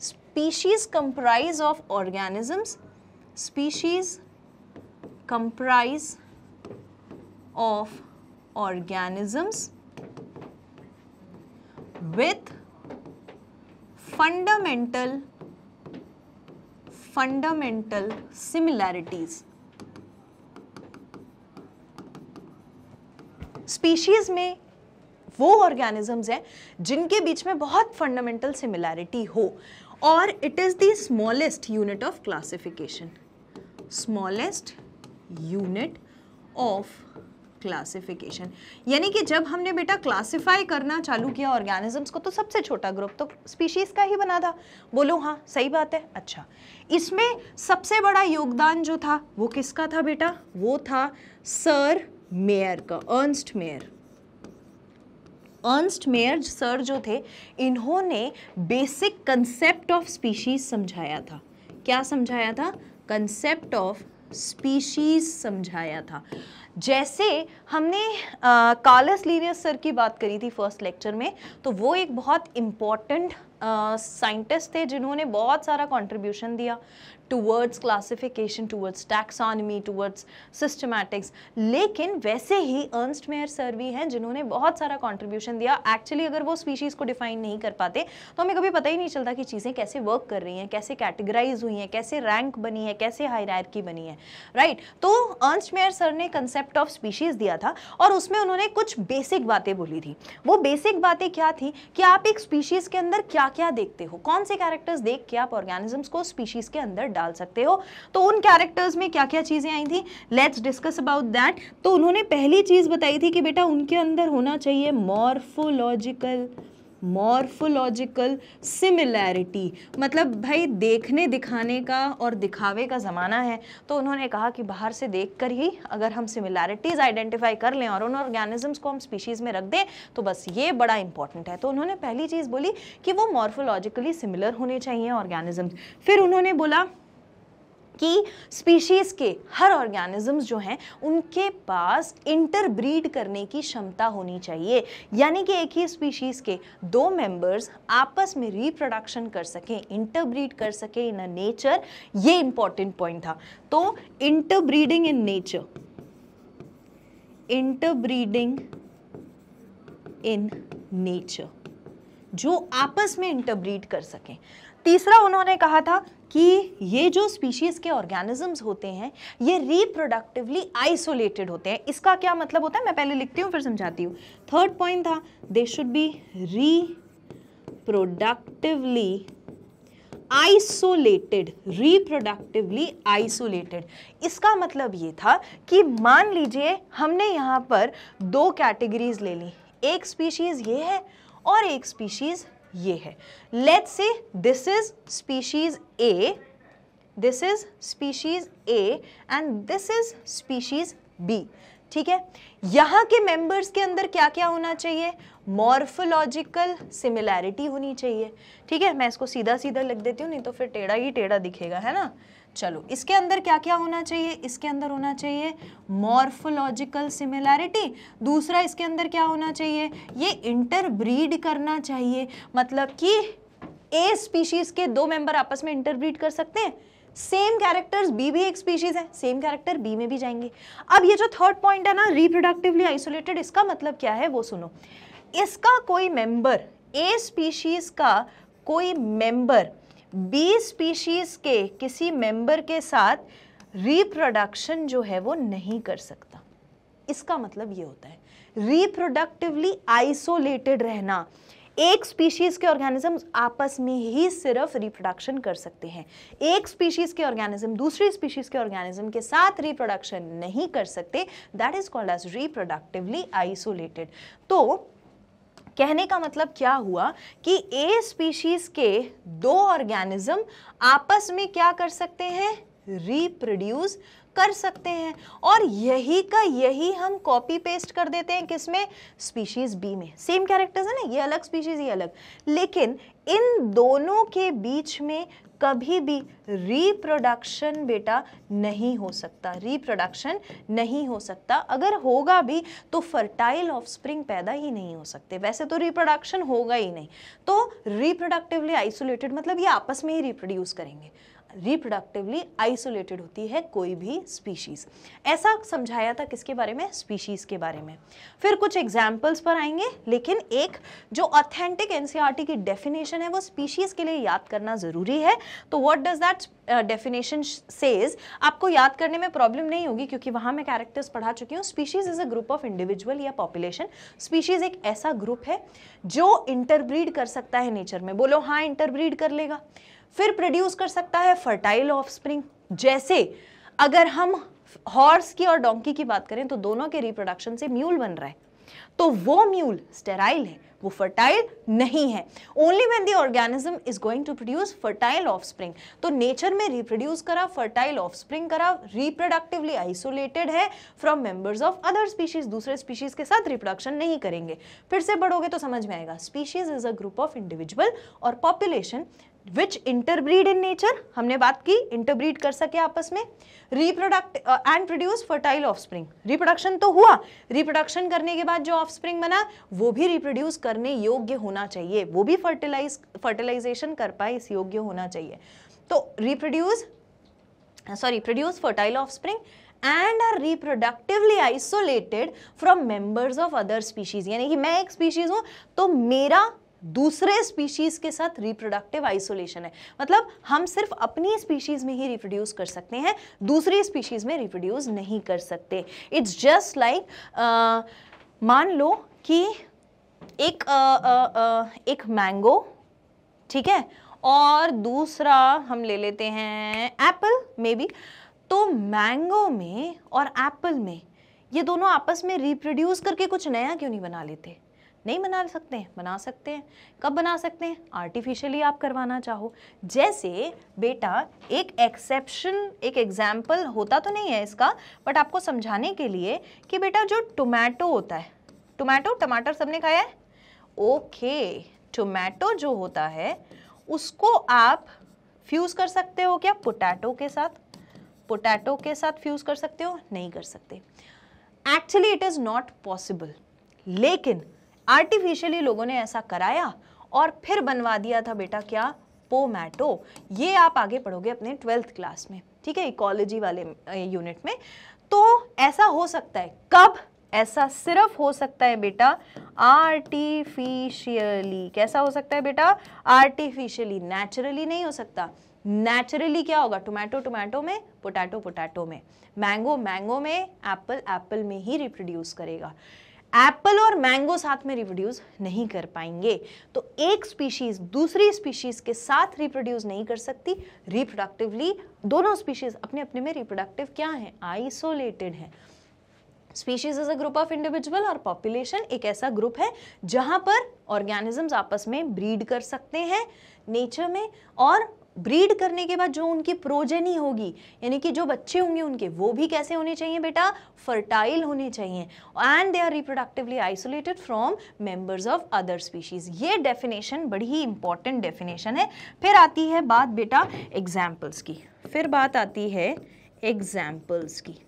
species comprise of organisms species comprise of organisms with fundamental fundamental similarities species में वो ऑर्गेनिजम्स हैं जिनके बीच में बहुत फंडामेंटल सिमिलैरिटी हो और it is the smallest unit of classification smallest unit of classification यानी कि जब हमने बेटा क्लासिफाई करना चालू किया ऑर्गेनिजम्स को तो सबसे छोटा ग्रुप तो स्पीशीज़ का ही बना था बोलो हाँ सही बात है अच्छा इसमें सबसे बड़ा योगदान जो था वो किसका था बेटा वो था सर मेयर का Ernst Mayr Ernst Mayr sir जो थे इन्होंने बेसिक कंसेप्ट ऑफ स्पीशीज़ समझाया था क्या समझाया था कंसेप्ट ऑफ स्पीशीज़ समझाया था जैसे हमने कार्लस लीनियस सर की बात करी थी फर्स्ट लेक्चर में तो वो एक बहुत इम्पॉर्टेंट साइंटिस्ट थे जिन्होंने बहुत सारा कंट्रीब्यूशन दिया towards classification, towards taxonomy, towards systematics. लेकिन वैसे ही अर्नस्ट मेयर सर भी हैं जिन्होंने बहुत सारा कॉन्ट्रीब्यूशन दिया एक्चुअली अगर वो स्पीशीज़ को डिफाइन नहीं कर पाते तो हमें कभी पता ही नहीं चलता कि चीज़ें कैसे वर्क कर रही हैं कैसे कैटेगराइज हुई हैं कैसे रैंक बनी है कैसे की बनी है राइट right? तो अर्नस्ट मेयर सर ने कंसेप्ट ऑफ स्पीशीज़ दिया था और उसमें उन्होंने कुछ बेसिक बातें बोली थी वो बेसिक बातें क्या थी कि आप एक स्पीशीज़ के अंदर क्या क्या देखते हो कौन से कैरेक्टर्स देख के आप ऑर्गेनिजम्स को स्पीशीज़ के अंदर डाल डाल सकते हो तो उन कैरेक्टर्स में क्या क्या चीज़ें आई थी लेट्स डिस्कस अबाउट दैट तो उन्होंने पहली चीज़ बताई थी कि बेटा उनके अंदर होना चाहिए मॉर्फोलॉजिकल मॉर्फोलॉजिकल सिमिलैरिटी मतलब भाई देखने दिखाने का और दिखावे का ज़माना है तो उन्होंने कहा कि बाहर से देखकर ही अगर हम सिमिलैरिटीज़ आइडेंटिफाई कर लें और उन ऑर्गेनिजम्स को हम स्पीशीज़ में रख दें तो बस ये बड़ा इंपॉर्टेंट है तो उन्होंने पहली चीज़ बोली कि वो मॉर्फोलॉजिकली सिमिलर होने चाहिए ऑर्गेनिजम्स फिर उन्होंने बोला कि स्पीशीज़ के हर ऑर्गेनिजम्स जो हैं उनके पास इंटरब्रीड करने की क्षमता होनी चाहिए यानी कि एक ही स्पीशीज़ के दो मेंबर्स आपस में रिप्रोडक्शन कर सकें इंटरब्रीड कर सकें इन अ नेचर ये इंपॉर्टेंट पॉइंट था तो interbreeding in nature interbreeding in nature जो आपस में इंटरब्रीड कर सकें तीसरा उन्होंने कहा था कि ये जो स्पीशीज़ के ऑर्गेनिजम्स होते हैं ये रिप्रोडक्टिवली आइसोलेटेड होते हैं इसका क्या मतलब होता है मैं पहले लिखती हूँ फिर समझाती हूँ थर्ड पॉइंट था they should be productively isolated reproductively isolated इसका मतलब ये था कि मान लीजिए हमने यहाँ पर दो कैटेगरीज ले ली एक स्पीशीज़ ये है और एक स्पीशीज़ ये है let's say this is species A this is species A and this is species B ठीक है यहाँ के मेंबर्स के अंदर क्या क्या होना चाहिए मॉर्फोलॉजिकल सिमिलैरिटी होनी चाहिए ठीक है मैं इसको सीधा सीधा लिख देती हूँ नहीं तो फिर टेढ़ा ही टेढ़ा दिखेगा है ना चलो इसके अंदर क्या क्या होना चाहिए इसके अंदर होना चाहिए मॉर्फोलॉजिकल सिमिलैरिटी दूसरा इसके अंदर क्या होना चाहिए ये इंटरब्रीड करना चाहिए मतलब कि ए स्पीशीज के दो मेंबर आपस में इंटरब्रीड कर सकते हैं सेम कैरेक्टर्स बी भी एक स्पीशीज है सेम कैरेक्टर बी में भी जाएंगे अब ये जो थर्ड पॉइंट है ना रिप्रोडक्टिवली आइसोलेटेड इसका मतलब क्या है वो सुनो इसका कोई मेंबर ए स्पीशीज का कोई मेंबर बी स्पीशीज़ के किसी मेंबर के साथ रिप्रोडक्शन जो है वो नहीं कर सकता इसका मतलब ये होता है रिप्रोडक्टिवली आइसोलेटेड रहना एक स्पीशीज़ के ऑर्गेनिज्म आपस में ही सिर्फ रिप्रोडक्शन कर सकते हैं एक स्पीशीज़ के ऑर्गेनिज्म दूसरी स्पीशीज़ के ऑर्गेनिज्म के साथ रिप्रोडक्शन नहीं कर सकते that is called as reproductively isolated तो कहने का मतलब क्या हुआ कि ए स्पीशीज के दो ऑर्गेनिज्म आपस में क्या कर सकते हैं रिप्रोड्यूस कर सकते हैं और यही का यही हम कॉपी पेस्ट कर देते हैं किसमें स्पीशीज बी में सेम कैरेक्टर्स है ना ये अलग स्पीशीज ये अलग लेकिन इन दोनों के बीच में कभी भी रिप्रोडक्शन बेटा नहीं हो सकता रिप्रोडक्शन नहीं हो सकता अगर होगा भी तो फर्टाइल ऑफस्प्रिंग पैदा ही नहीं हो सकते वैसे तो रिप्रोडक्शन होगा ही नहीं तो रिप्रोडक्टिवली आइसोलेटेड मतलब ये आपस में ही रिप्रोड्यूस करेंगे रिप्रोडक्टिवली आइसोलेटेड होती है कोई भी स्पीशीज़ ऐसा समझाया था किसके बारे में स्पीशीज़ के बारे में फिर कुछ एग्जाम्पल्स पर आएंगे लेकिन एक जो ऑथेंटिक एनसीईआरटी e की डेफिनेशन है वो स्पीशीज़ के लिए याद करना ज़रूरी है तो what does that definition says आपको याद करने में प्रॉब्लम नहीं होगी क्योंकि वहां मैं कैरेक्टर्स पढ़ा चुकी हूँ species is a group of individual या पॉपुलेशन स्पीशीज़ एक ऐसा ग्रुप है जो इंटरब्रीड कर सकता है नेचर में बोलो हाँ इंटरब्रीड कर लेगा फिर प्रोड्यूस कर सकता है फर्टाइल ऑफस्प्रिंग जैसे अगर हम हॉर्स की और डोंकी की बात करें तो दोनों के रिप्रोडक्शन से म्यूल बन रहा है तो वो म्यूल स्टेराइल है वो फर्टाइल नहीं है only when the organism is going to produce fertile offspring तो नेचर में रिप्रोड्यूस करा फर्टाइल ऑफस्प्रिंग करा रिप्रोडक्टिवली आइसोलेटेड है from members of other species दूसरे स्पीशीज के साथ रिप्रोडक्शन नहीं करेंगे फिर से बढ़ोगे तो समझ में आएगा species is a group of individual और population which interbreed in nature हमने बात की इंटरब्रीड कर सके आपस में reproduct and produce fertile offspring reproduction तो हुआ रिप्रोडक्शन करने के बाद जो ऑफस्प्रिंग बना वो भी रिप्रोड्यूस करने योग्य होना चाहिए वो भी फर्टिलाइज फर्टिलाइजेशन कर पाए इस योग्य होना चाहिए तो reproduce sorry produce fertile offspring and are reproductively isolated from members of other species यानी कि मैं एक स्पीशीज हूँ तो मेरा दूसरे स्पीशीज़ के साथ रिप्रोडक्टिव आइसोलेशन है मतलब हम सिर्फ अपनी स्पीशीज़ में ही रिप्रोड्यूस कर सकते हैं दूसरी स्पीशीज़ में रिप्रोड्यूस नहीं कर सकते इट्स जस्ट लाइक मान लो कि एक आ, आ, आ, एक मैंगो ठीक है और दूसरा हम ले लेते हैं एप्पल मे बी तो मैंगो में और एप्पल में ये दोनों आपस में रिप्रोड्यूस करके कुछ नया क्यों नहीं बना लेते नहीं बना सकते हैं बना सकते हैं कब बना सकते हैं आर्टिफिशियली आप करवाना चाहो जैसे बेटा एक एक्सेप्शन एक एग्जाम्पल होता तो नहीं है इसका बट आपको समझाने के लिए कि बेटा जो टोमेटो होता है टोमेटो टमाटर सबने खाया है ओके टोमेटो जो होता है उसको आप फ्यूज़ कर सकते हो क्या पोटैटो के साथ पोटैटो के साथ फ्यूज़ कर सकते हो नहीं कर सकते actually it is not possible लेकिन आर्टिफिशियली लोगों ने ऐसा कराया और फिर बनवा दिया था बेटा क्या पोमैटो ये आप आगे पढ़ोगे अपने ट्वेल्थ क्लास में ठीक है इकोलॉजी वाले यूनिट में तो ऐसा हो सकता है कब ऐसा सिर्फ हो सकता है बेटा आर्टिफिशियली कैसा हो सकता है बेटा आर्टिफिशियली नेचुरली नहीं हो सकता नेचुरली क्या होगा टोमेटो टोमेटो में पोटैटो पोटैटो में मैंगो मैंगो में एप्पल एप्पल में ही रिप्रोड्यूस करेगा एप्पल और मैंगो साथ में रिप्रोड्यूस नहीं कर पाएंगे तो एक स्पीशीज़ दूसरी स्पीशीज़ के साथ रिप्रोड्यूस नहीं कर सकती रिप्रोडक्टिवली दोनों स्पीशीज़ अपने अपने में रिप्रोडक्टिव क्या है आइसोलेटेड है species is a group of individual और पॉपुलेशन एक ऐसा ग्रुप है जहाँ पर ऑर्गेनिजम्स आपस में ब्रीड कर सकते हैं नेचर में और ब्रीड करने के बाद जो उनकी प्रोजेनी होगी यानी कि जो बच्चे होंगे उनके वो भी कैसे होने चाहिए बेटा फर्टाइल होने चाहिए and they are reproductively isolated from members of other species ये डेफिनेशन बड़ी ही इंपॉर्टेंट डेफिनेशन है फिर आती है बात बेटा एग्जाम्पल्स की फिर बात आती है एग्जाम्पल्स की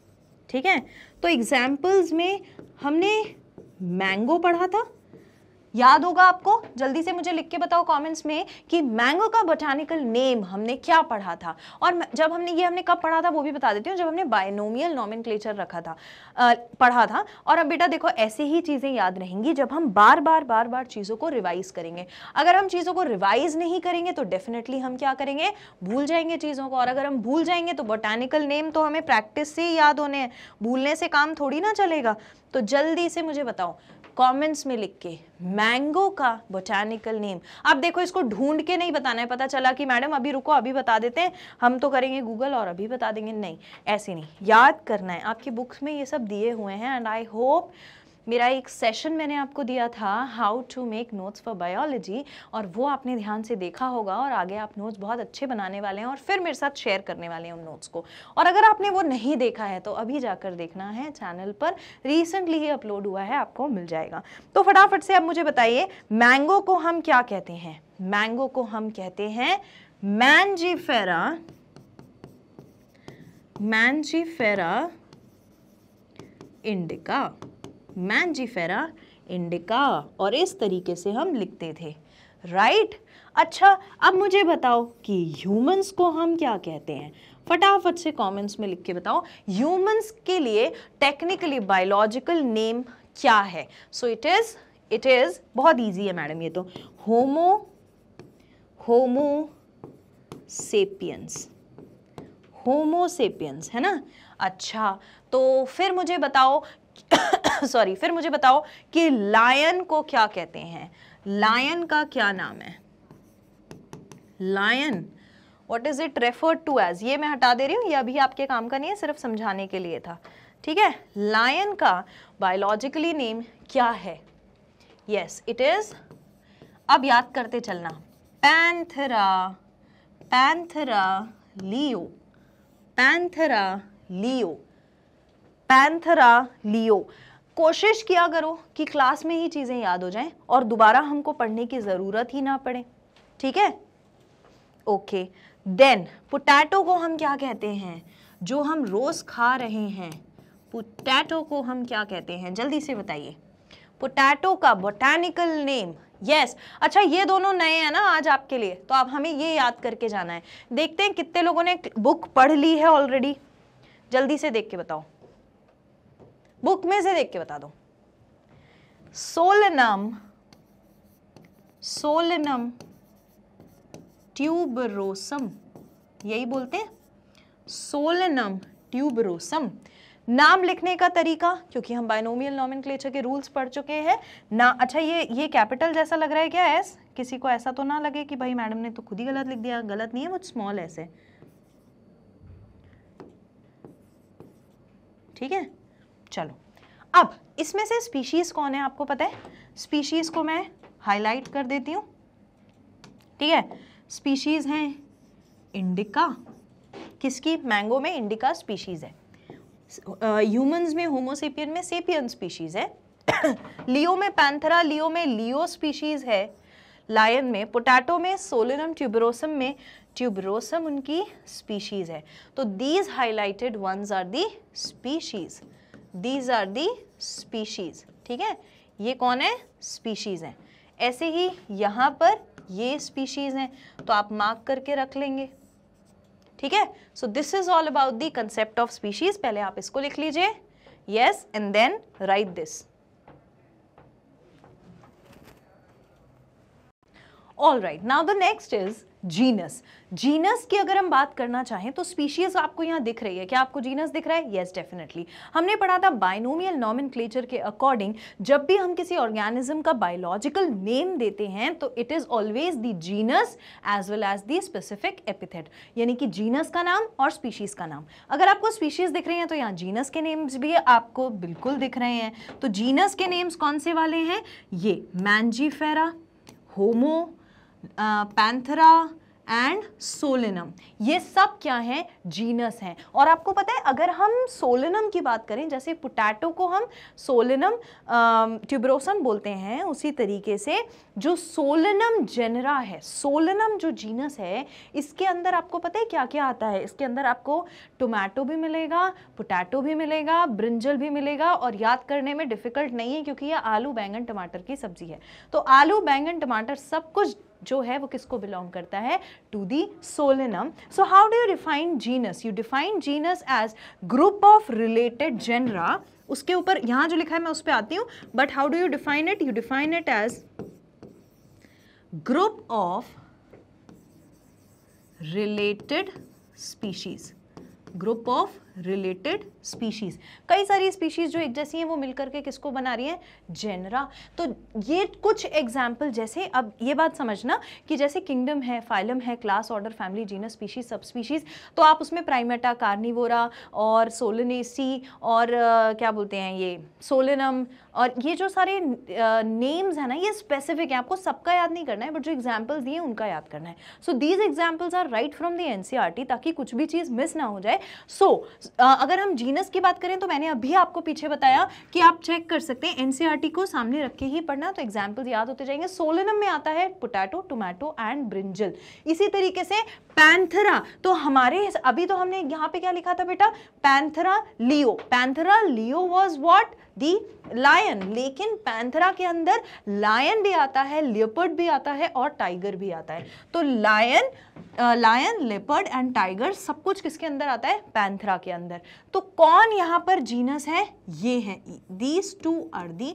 ठीक है तो एग्जाम्पल्स में हमने मैंगो पढ़ा था याद होगा आपको जल्दी से मुझे लिख के बताओ कमेंट्स में कि मैंगो का बोटानिकल नेम हमने क्या पढ़ा था और जब हमने ये हमने कब पढ़ा था वो भी बता देती हूँ जब हमने बायनोमियल नॉमिन रखा था आ, पढ़ा था और अब बेटा देखो ऐसे ही चीज़ें याद रहेंगी जब हम बार बार बार बार चीज़ों को रिवाइज करेंगे अगर हम चीज़ों को रिवाइज नहीं करेंगे तो डेफिनेटली हम क्या करेंगे भूल जाएंगे चीज़ों को और अगर हम भूल जाएंगे तो बोटानिकल नेम तो हमें प्रैक्टिस से ही याद होने हैं भूलने से काम थोड़ी ना चलेगा तो जल्दी से मुझे बताओ कमेंट्स में लिख के मैंगो का बोटानिकल नेम आप देखो इसको ढूंढ के नहीं बताना है पता चला कि मैडम अभी रुको अभी बता देते हैं हम तो करेंगे गूगल और अभी बता देंगे नहीं ऐसे नहीं याद करना है आपकी बुक्स में ये सब दिए हुए हैं एंड आई होप मेरा एक सेशन मैंने आपको दिया था how to make notes for biology और वो आपने ध्यान से देखा होगा और आगे आप नोट्स बहुत अच्छे बनाने वाले हैं और फिर मेरे साथ शेयर करने वाले हैं उन नोट्स को और अगर आपने वो नहीं देखा है तो अभी जाकर देखना है चैनल पर रिसेंटली ही अपलोड हुआ है आपको मिल जाएगा तो फटाफट से आप मुझे बताइए मैंगो को हम क्या कहते हैं मैंगो को हम कहते हैं मैनजीफेरा मैनजीफेरा इंडिका मैंजीफेरा इंडिका और इस तरीके से हम लिखते थे राइट right? अच्छा अब मुझे बताओ कि ह्यूमंस को हम क्या कहते हैं फटाफट से कमेंट्स में लिख के बताओ ह्यूमंस के लिए टेक्निकली बायोलॉजिकल नेम क्या है so it is it is बहुत इजी है मैडम ये तो होमो होमो सेपियंस होमोसेपियंस है ना अच्छा तो फिर मुझे बताओ सॉरी फिर मुझे बताओ कि लायन को क्या कहते हैं लायन का क्या नाम है lion what is it referred to as ये मैं हटा दे रही हूँ ये अभी आपके काम का नहीं है सिर्फ समझाने के लिए था ठीक है लायन का बायोलॉजिकली नेम क्या है यस इट इज़ अब याद करते चलना Panthera Panthera leo Panthera leo Panthera leo कोशिश किया करो कि क्लास में ही चीज़ें याद हो जाएं और दोबारा हमको पढ़ने की ज़रूरत ही ना पड़े ठीक है ओके देन पोटैटो को हम क्या कहते हैं जो हम रोज़ खा रहे हैं पोटैटो को हम क्या कहते हैं जल्दी से बताइए पोटैटो का बोटैनिकल नेम यस अच्छा ये दोनों नए हैं ना आज आपके लिए तो आप हमें ये याद करके जाना है देखते हैं कितने लोगों ने बुक पढ़ ली है ऑलरेडी जल्दी से देख के बताओ बुक में से देख के बता दो सोलनम सोलनम ट्यूबरोसम यही बोलते हैं सोलनम ट्यूबरोसम नाम लिखने का तरीका क्योंकि हम बायनोमियल नॉमिन के रूल्स पढ़ चुके हैं ना अच्छा ये ये कैपिटल जैसा लग रहा है क्या एस किसी को ऐसा तो ना लगे कि भाई मैडम ने तो खुद ही गलत लिख दिया गलत नहीं है वो स्मॉल ऐसे ठीक है चलो अब इसमें से स्पीशीज़ कौन है आपको पता है स्पीशीज़ को मैं हाईलाइट कर देती हूँ ठीक है स्पीशीज़ हैं इंडिका किसकी मैंगो में इंडिका स्पीशीज़ है ह्यूमंस uh, में होमोसेपियन में सेपियन स्पीशीज़ है लियो में पैंथरा लियो में लियो स्पीशीज़ है लायन में पोटैटो में सोलिनम ट्यूबरोसम में ट्यूबरोसम उनकी स्पीशीज़ है तो these highlighted ones are the species these are the species ठीक है ये कौन है स्पीशीज़ हैं ऐसे ही यहाँ पर ये स्पीशीज़ हैं तो आप मार्क करके रख लेंगे ठीक है so this is all about the concept of species पहले आप इसको लिख लीजिए yes and then right this all right now the next is genus genus की अगर हम बात करना चाहें तो स्पीशीज आपको यहाँ दिख रही है क्या आपको जीनस दिख रहा है येस yes, डेफिनेटली हमने पढ़ा था बाइनोमियल नॉमिन के अकॉर्डिंग जब भी हम किसी ऑर्गेनिज्म का बायोलॉजिकल नेम देते हैं तो it is always the genus as well as the specific epithet यानी कि जीनस का नाम और स्पीशीज़ का नाम अगर आपको स्पीशीज़ दिख रही हैं तो यहाँ जीनस के नेम्स भी आपको बिल्कुल दिख रहे हैं तो जीनस के नेम्स कौन से वाले हैं ये मैनजीफेरा होमो पैंथरा एंड सोलिनम ये सब क्या हैं जीनस हैं और आपको पता है अगर हम सोलिनम की बात करें जैसे पोटैटो को हम सोलिनम ट्यूब्रोसम बोलते हैं उसी तरीके से जो सोलिनम जेनरा है सोलिनम जो जीनस है इसके अंदर आपको पता है क्या क्या आता है इसके अंदर आपको टोमेटो भी मिलेगा पोटैटो भी मिलेगा ब्रिंजल भी मिलेगा और याद करने में डिफ़िकल्ट नहीं है क्योंकि ये आलू बैंगन टमाटर की सब्ज़ी है तो आलू बैंगन टमाटर सब कुछ जो है वो किसको बिलोंग करता है to the Solanum so how do you define genus you define genus as group of related genera उसके ऊपर यहां जो लिखा है मैं उस पर आती हूं but how do you define it you define it as group of related species group of related species कई सारी स्पीशीज़ जो एक जैसी हैं वो मिलकर के किसको बना रही हैं जेनरा तो ये कुछ एग्जाम्पल जैसे अब ये बात समझना कि जैसे किंगडम है फाइलम है class order family genus species सब स्पीशीज़ तो आप उसमें प्राइमेटा कार्निवोरा और सोलनेसी और आ, क्या बोलते हैं ये सोलेनम और ये जो सारे नेम्स हैं ना ये स्पेसिफिक हैं आपको सबका याद नहीं करना है बट जो एग्जाम्पल्स दिए उनका याद करना है so these examples are right from the N ताकि कुछ भी चीज़ मिस ना हो जाए सो so, अगर हम जीनस की बात करें तो मैंने अभी आपको पीछे बताया कि आप चेक कर सकते हैं एनसीईआरटी e को सामने रख के ही पढ़ना तो एग्जाम्पल याद होते जाएंगे सोलनम में आता है पोटैटो टोमेटो एंड ब्रिंजल इसी तरीके से पैंथरा तो हमारे अभी तो हमने यहाँ पे क्या लिखा था बेटा Panthera leo Panthera leo was what the lion लेकिन पैंथरा के अंदर लायन भी आता है लियोपर्ड भी आता है और टाइगर भी आता है तो lion lion leopard and tiger सब कुछ किसके अंदर आता है पैंथरा के अंदर तो कौन यहाँ पर जीनस है ये है these two are the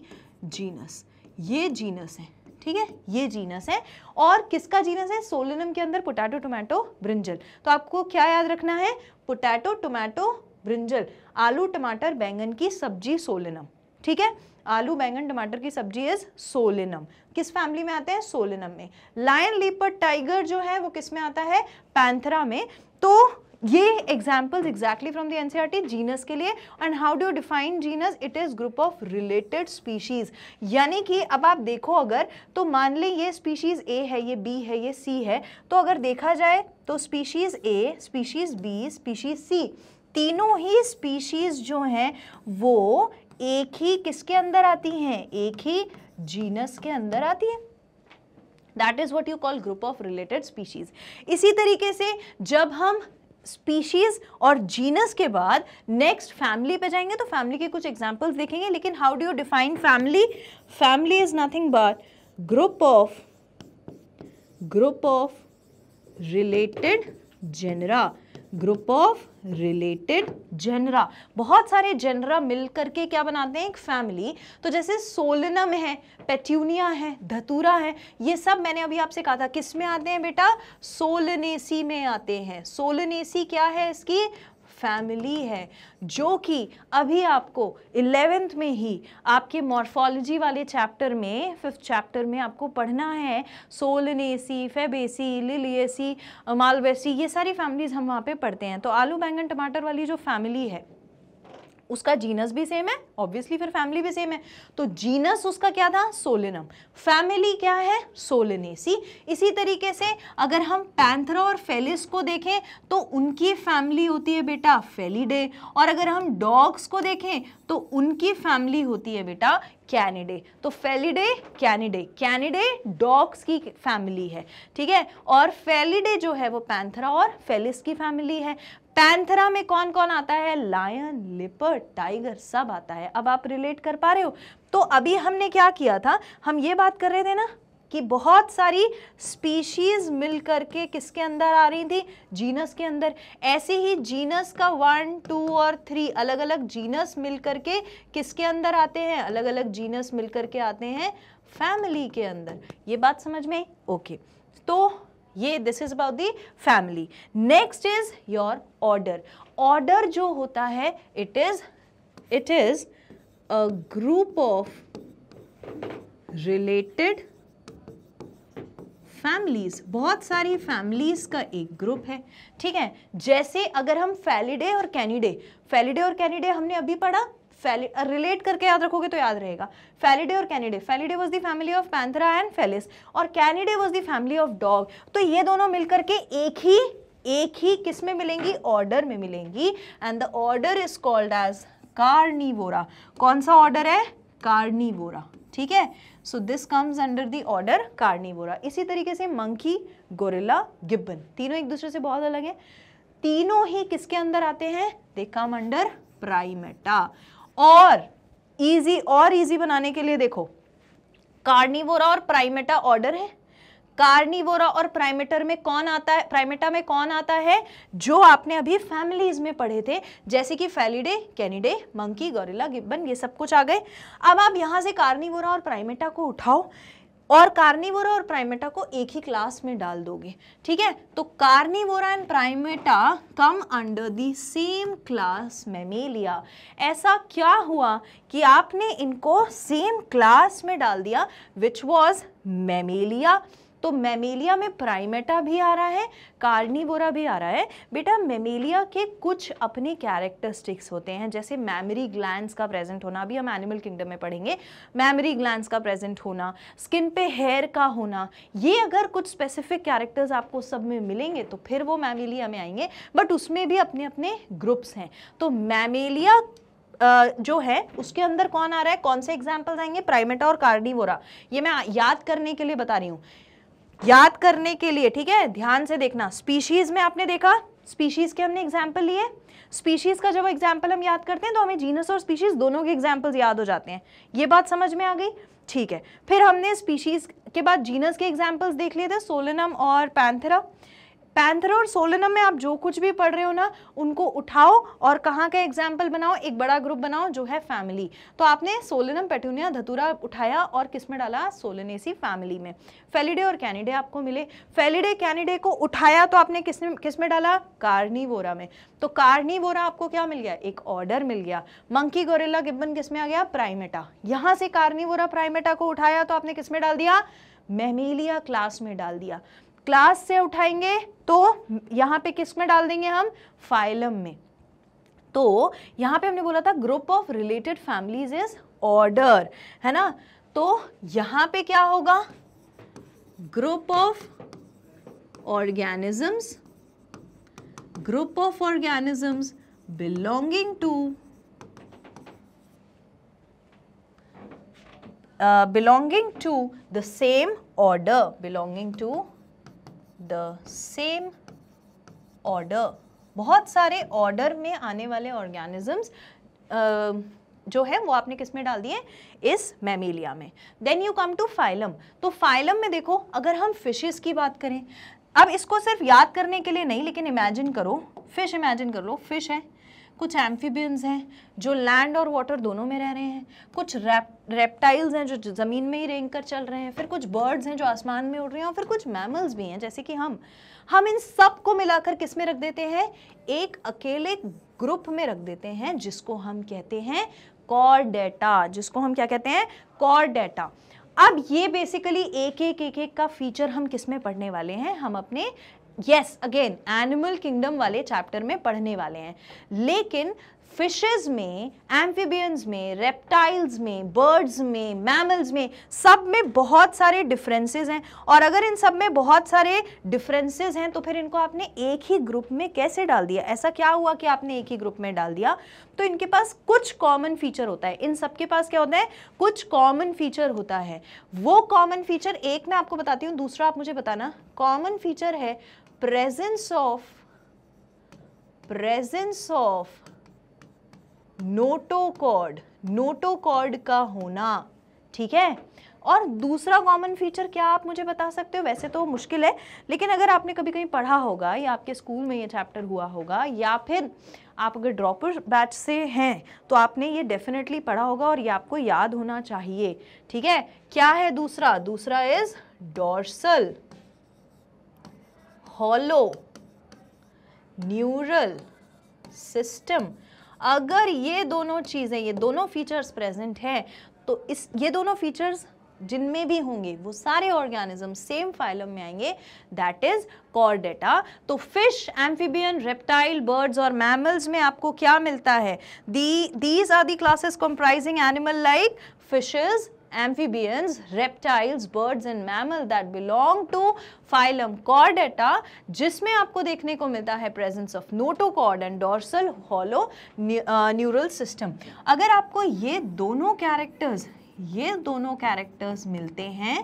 genus ये जीनस है ठीक है ये जीनस है और किसका जीनस है सोलिनम के अंदर पोटैटो टोमेटो ब्रिंजल तो आपको क्या याद रखना है पोटैटो टोमेटो ब्रिंजल आलू टमाटर बैंगन की सब्जी सोलिनम ठीक है आलू बैंगन टमाटर की सब्जी इज सोलिनम किस फैमिली में आते हैं सोलिनम में लायन लीपर टाइगर जो है वो किस में आता है पैंथरा में तो ये examples exactly from the NCERT genus के लिए and how do define genus it is group of related species यानी कि अब आप देखो अगर तो मान लें ये स्पीशीज़ ए है ये बी है ये सी है तो अगर देखा जाए तो species A species B species C तीनों ही स्पीशीज़ जो हैं वो एक ही किसके अंदर आती हैं एक ही जीनस के अंदर आती है that is what you call group of related species इसी तरीके से जब हम स्पीशीज और जीनस के बाद नेक्स्ट फैमिली पे जाएंगे तो फैमिली के कुछ एग्जाम्पल्स देखेंगे लेकिन how do you define family family is nothing but group of group of related genera group of related genera बहुत सारे जनरा मिल करके क्या बनाते हैं एक फैमिली तो जैसे सोलनम है पेट्यूनिया है धतूरा है ये सब मैंने अभी आपसे कहा था किस में आते हैं बेटा सोलनेसी में आते हैं सोलनेसी क्या है इसकी फैमिली है जो कि अभी आपको इलेवेंथ में ही आपके मॉर्फोलॉजी वाले चैप्टर में फिफ्थ चैप्टर में आपको पढ़ना है सोलनेसी फेबेसी लिलियसी मालवेसी ये सारी फैमिलीज़ हम वहाँ पे पढ़ते हैं तो आलू बैंगन टमाटर वाली जो फैमिली है उसका जीनस भी सेम है ऑब्वियसली फिर फैमिली भी सेम है तो जीनस उसका क्या था सोलिनम फैमिली क्या है सोलिनेसी इसी तरीके से अगर हम पैंथरा और फेलिस को देखें तो उनकी फैमिली होती है बेटा फेलीडे और अगर हम डॉग्स को देखें तो उनकी फैमिली होती है बेटा कैनिडे तो फेलिडे कैनिडे कैनिडे डॉग्स की फैमिली है ठीक है और फेलिडे जो है वो पैंथरा और फेलिस की फैमिली है पैंथरा में कौन कौन आता है लायन लिपर टाइगर सब आता है अब आप रिलेट कर पा रहे हो तो अभी हमने क्या किया था हम ये बात कर रहे थे ना कि बहुत सारी स्पीशीज मिल करके किसके अंदर आ रही थी जीनस के अंदर ऐसे ही जीनस का वन टू और थ्री अलग अलग जीनस मिल करके किसके अंदर आते हैं अलग अलग जीनस मिल करके आते हैं फैमिली के अंदर ये बात समझ में ओके तो ये this is about the family next is your order order जो होता है it is it is a group of related families बहुत सारी फैमिलीज का एक ग्रुप है ठीक है जैसे अगर हम फैलिडे और कैनिडे फैलिडे और कैनिडे हमने अभी पढ़ा रिलेट करके याद रखोगे तो याद रहेगा फैलिडे और Canidae Felidae was the family of Panthera and Felis और Canidae was the family of dog तो ये दोनों मिलकर के एक ही एक ही किस में मिलेंगी ऑर्डर में मिलेंगी and the order is called as Carnivora कौन सा ऑर्डर है कार्निवोरा ठीक है so this comes under the order Carnivora इसी तरीके से मंकी गोरिल्ला गिब्बन तीनों एक दूसरे से बहुत अलग है तीनों ही किसके अंदर आते हैं दे कम अंडर प्राइमेटा और इजी और इजी बनाने के लिए देखो कार्निवोरा और प्राइमेटा ऑर्डर है कार्निवोरा और प्राइमेटर में कौन आता है प्राइमेटा में कौन आता है जो आपने अभी फैमिलीज में पढ़े थे जैसे कि Felidae Canidae monkey gorilla gibbon ये सब कुछ आ गए अब आप यहां से कार्निवोरा और प्राइमेटा को उठाओ और कार्निवोरा और प्राइमेटा को एक ही क्लास में डाल दोगे ठीक है तो Carnivora and Primata come under the same class Mammalia ऐसा क्या हुआ कि आपने इनको सेम क्लास में डाल दिया विच वॉज मेमेलिया तो मेमेलिया में प्राइमेटा भी आ रहा है कार्निवोरा भी आ रहा है बेटा मेमेलिया के कुछ अपने कैरेक्टरिस्टिक्स होते हैं जैसे मैमरी ग्लैंड का प्रेजेंट होना अभी हम एनिमल किंगडम में पढ़ेंगे मैमरी ग्लैंड का प्रेजेंट होना स्किन पे हेयर का होना ये अगर कुछ स्पेसिफिक कैरेक्टर्स आपको सब में मिलेंगे तो फिर वो मैमिलिया में आएंगे बट उसमें भी अपने अपने ग्रुप्स हैं तो मैमेलिया जो है उसके अंदर कौन आ रहा है कौन से एग्जाम्पल्स आएंगे प्राइमेटा और कार्डिवोरा ये मैं याद करने के लिए बता रही हूँ याद करने के लिए ठीक है ध्यान से देखना स्पीशीज़ में आपने देखा स्पीशीज़ के हमने एग्जाम्पल लिए स्पीशीज़ का जब एग्जाम्पल हम याद करते हैं तो हमें जीनस और स्पीशीज़ दोनों के एग्जाम्पल याद हो जाते हैं ये बात समझ में आ गई ठीक है फिर हमने स्पीशीज़ के बाद जीनस के एग्जाम्पल्स देख लिए थे सोलनम और पैंथेरा पैंथर और सोलनम में आप जो कुछ भी पढ़ रहे हो ना उनको उठाओ और कहाँ का एग्जाम्पल बनाओ एक बड़ा ग्रुप बनाओ जो है फैमिली तो आपने सोलनम पेटूनिया धतूरा उठाया और किस में डाला सोलनेसी फैमिली में फेलिडे और कैनिडे आपको मिले फेलिडे कैनिडे को उठाया तो आपने किस किस में डाला कार्निवोरा में तो कार्निवोरा आपको क्या मिल गया एक ऑर्डर मिल गया मंकी गोरेला गिब्बन किस में आ गया प्राइमेटा यहाँ से कार्निवोरा प्राइमेटा को उठाया तो आपने किस में डाल दिया मेमेलिया क्लास में डाल दिया क्लास से उठाएंगे तो यहाँ पे किस में डाल देंगे हम फाइलम में तो यहाँ पे हमने बोला था group of related families is order है ना तो यहाँ पे क्या होगा group of organisms group of organisms belonging to uh, belonging to the same order belonging to the same order बहुत सारे ऑर्डर में आने वाले ऑर्गेनिजम्स जो है वो आपने किस में डाल दिए इस मेमेलिया में then you come to phylum तो फाइलम में देखो अगर हम फिशेस की बात करें अब इसको सिर्फ याद करने के लिए नहीं लेकिन इमेजिन करो फिश इमेजिन कर लो फिश है कुछ एम्फीबियंस हैं जो लैंड और वाटर दोनों में रह रहे हैं कुछ रेप रेप्टाइल्स हैं जो ज़मीन में ही रेंग कर चल रहे हैं फिर कुछ बर्ड्स हैं जो आसमान में उड़ रहे हैं और फिर कुछ मैमल्स भी हैं जैसे कि हम हम इन सब को मिलाकर किस में रख देते हैं एक अकेले ग्रुप में रख देते हैं जिसको हम कहते हैं कॉर डेटा जिसको हम क्या कहते हैं कॉर डेटा अब ये बेसिकली एक एक एक एक का फीचर हम किस में पढ़ने वाले हैं हम अपने यस अगेन एनिमल किंगडम वाले चैप्टर में पढ़ने वाले हैं लेकिन फिशेज में एम्फीबियंस में रेप्टाइल्स में बर्ड्स में मैमल्स में सब में बहुत सारे डिफरेंसेस हैं और अगर इन सब में बहुत सारे डिफरेंसेस हैं तो फिर इनको आपने एक ही ग्रुप में कैसे डाल दिया ऐसा क्या हुआ कि आपने एक ही ग्रुप में डाल दिया तो इनके पास कुछ कॉमन फीचर होता है इन सब के पास क्या होता है कुछ कॉमन फीचर होता है वो कॉमन फीचर एक मैं आपको बताती हूँ दूसरा आप मुझे बताना कॉमन फीचर है presence of presence of notochord notochord का होना ठीक है और दूसरा कॉमन फीचर क्या आप मुझे बता सकते हो वैसे तो मुश्किल है लेकिन अगर आपने कभी कहीं पढ़ा होगा या आपके स्कूल में ये चैप्टर हुआ होगा या फिर आप अगर ड्रॉपर बैच से हैं तो आपने ये डेफिनेटली पढ़ा होगा और ये आपको याद होना चाहिए ठीक है क्या है दूसरा दूसरा is dorsal hollow neural system अगर ये दोनों चीज़ें ये दोनों फीचर्स प्रेजेंट हैं तो इस ये दोनों फीचर्स जिनमें भी होंगे वो सारे ऑर्गेनिज्म सेम फाइलम में आएंगे दैट इज कॉर्डेटा तो फिश एम्फीबियन रेप्टाइल बर्ड्स और मैमल्स में आपको क्या मिलता है the these are the classes comprising animal like fishes amphibians, reptiles, birds and mammal that belong to phylum Chordata jisme aapko dekhne ko milta hai presence of notochord and dorsal hollow neural system. agar aapko ye dono characters ये दोनों characters मिलते हैं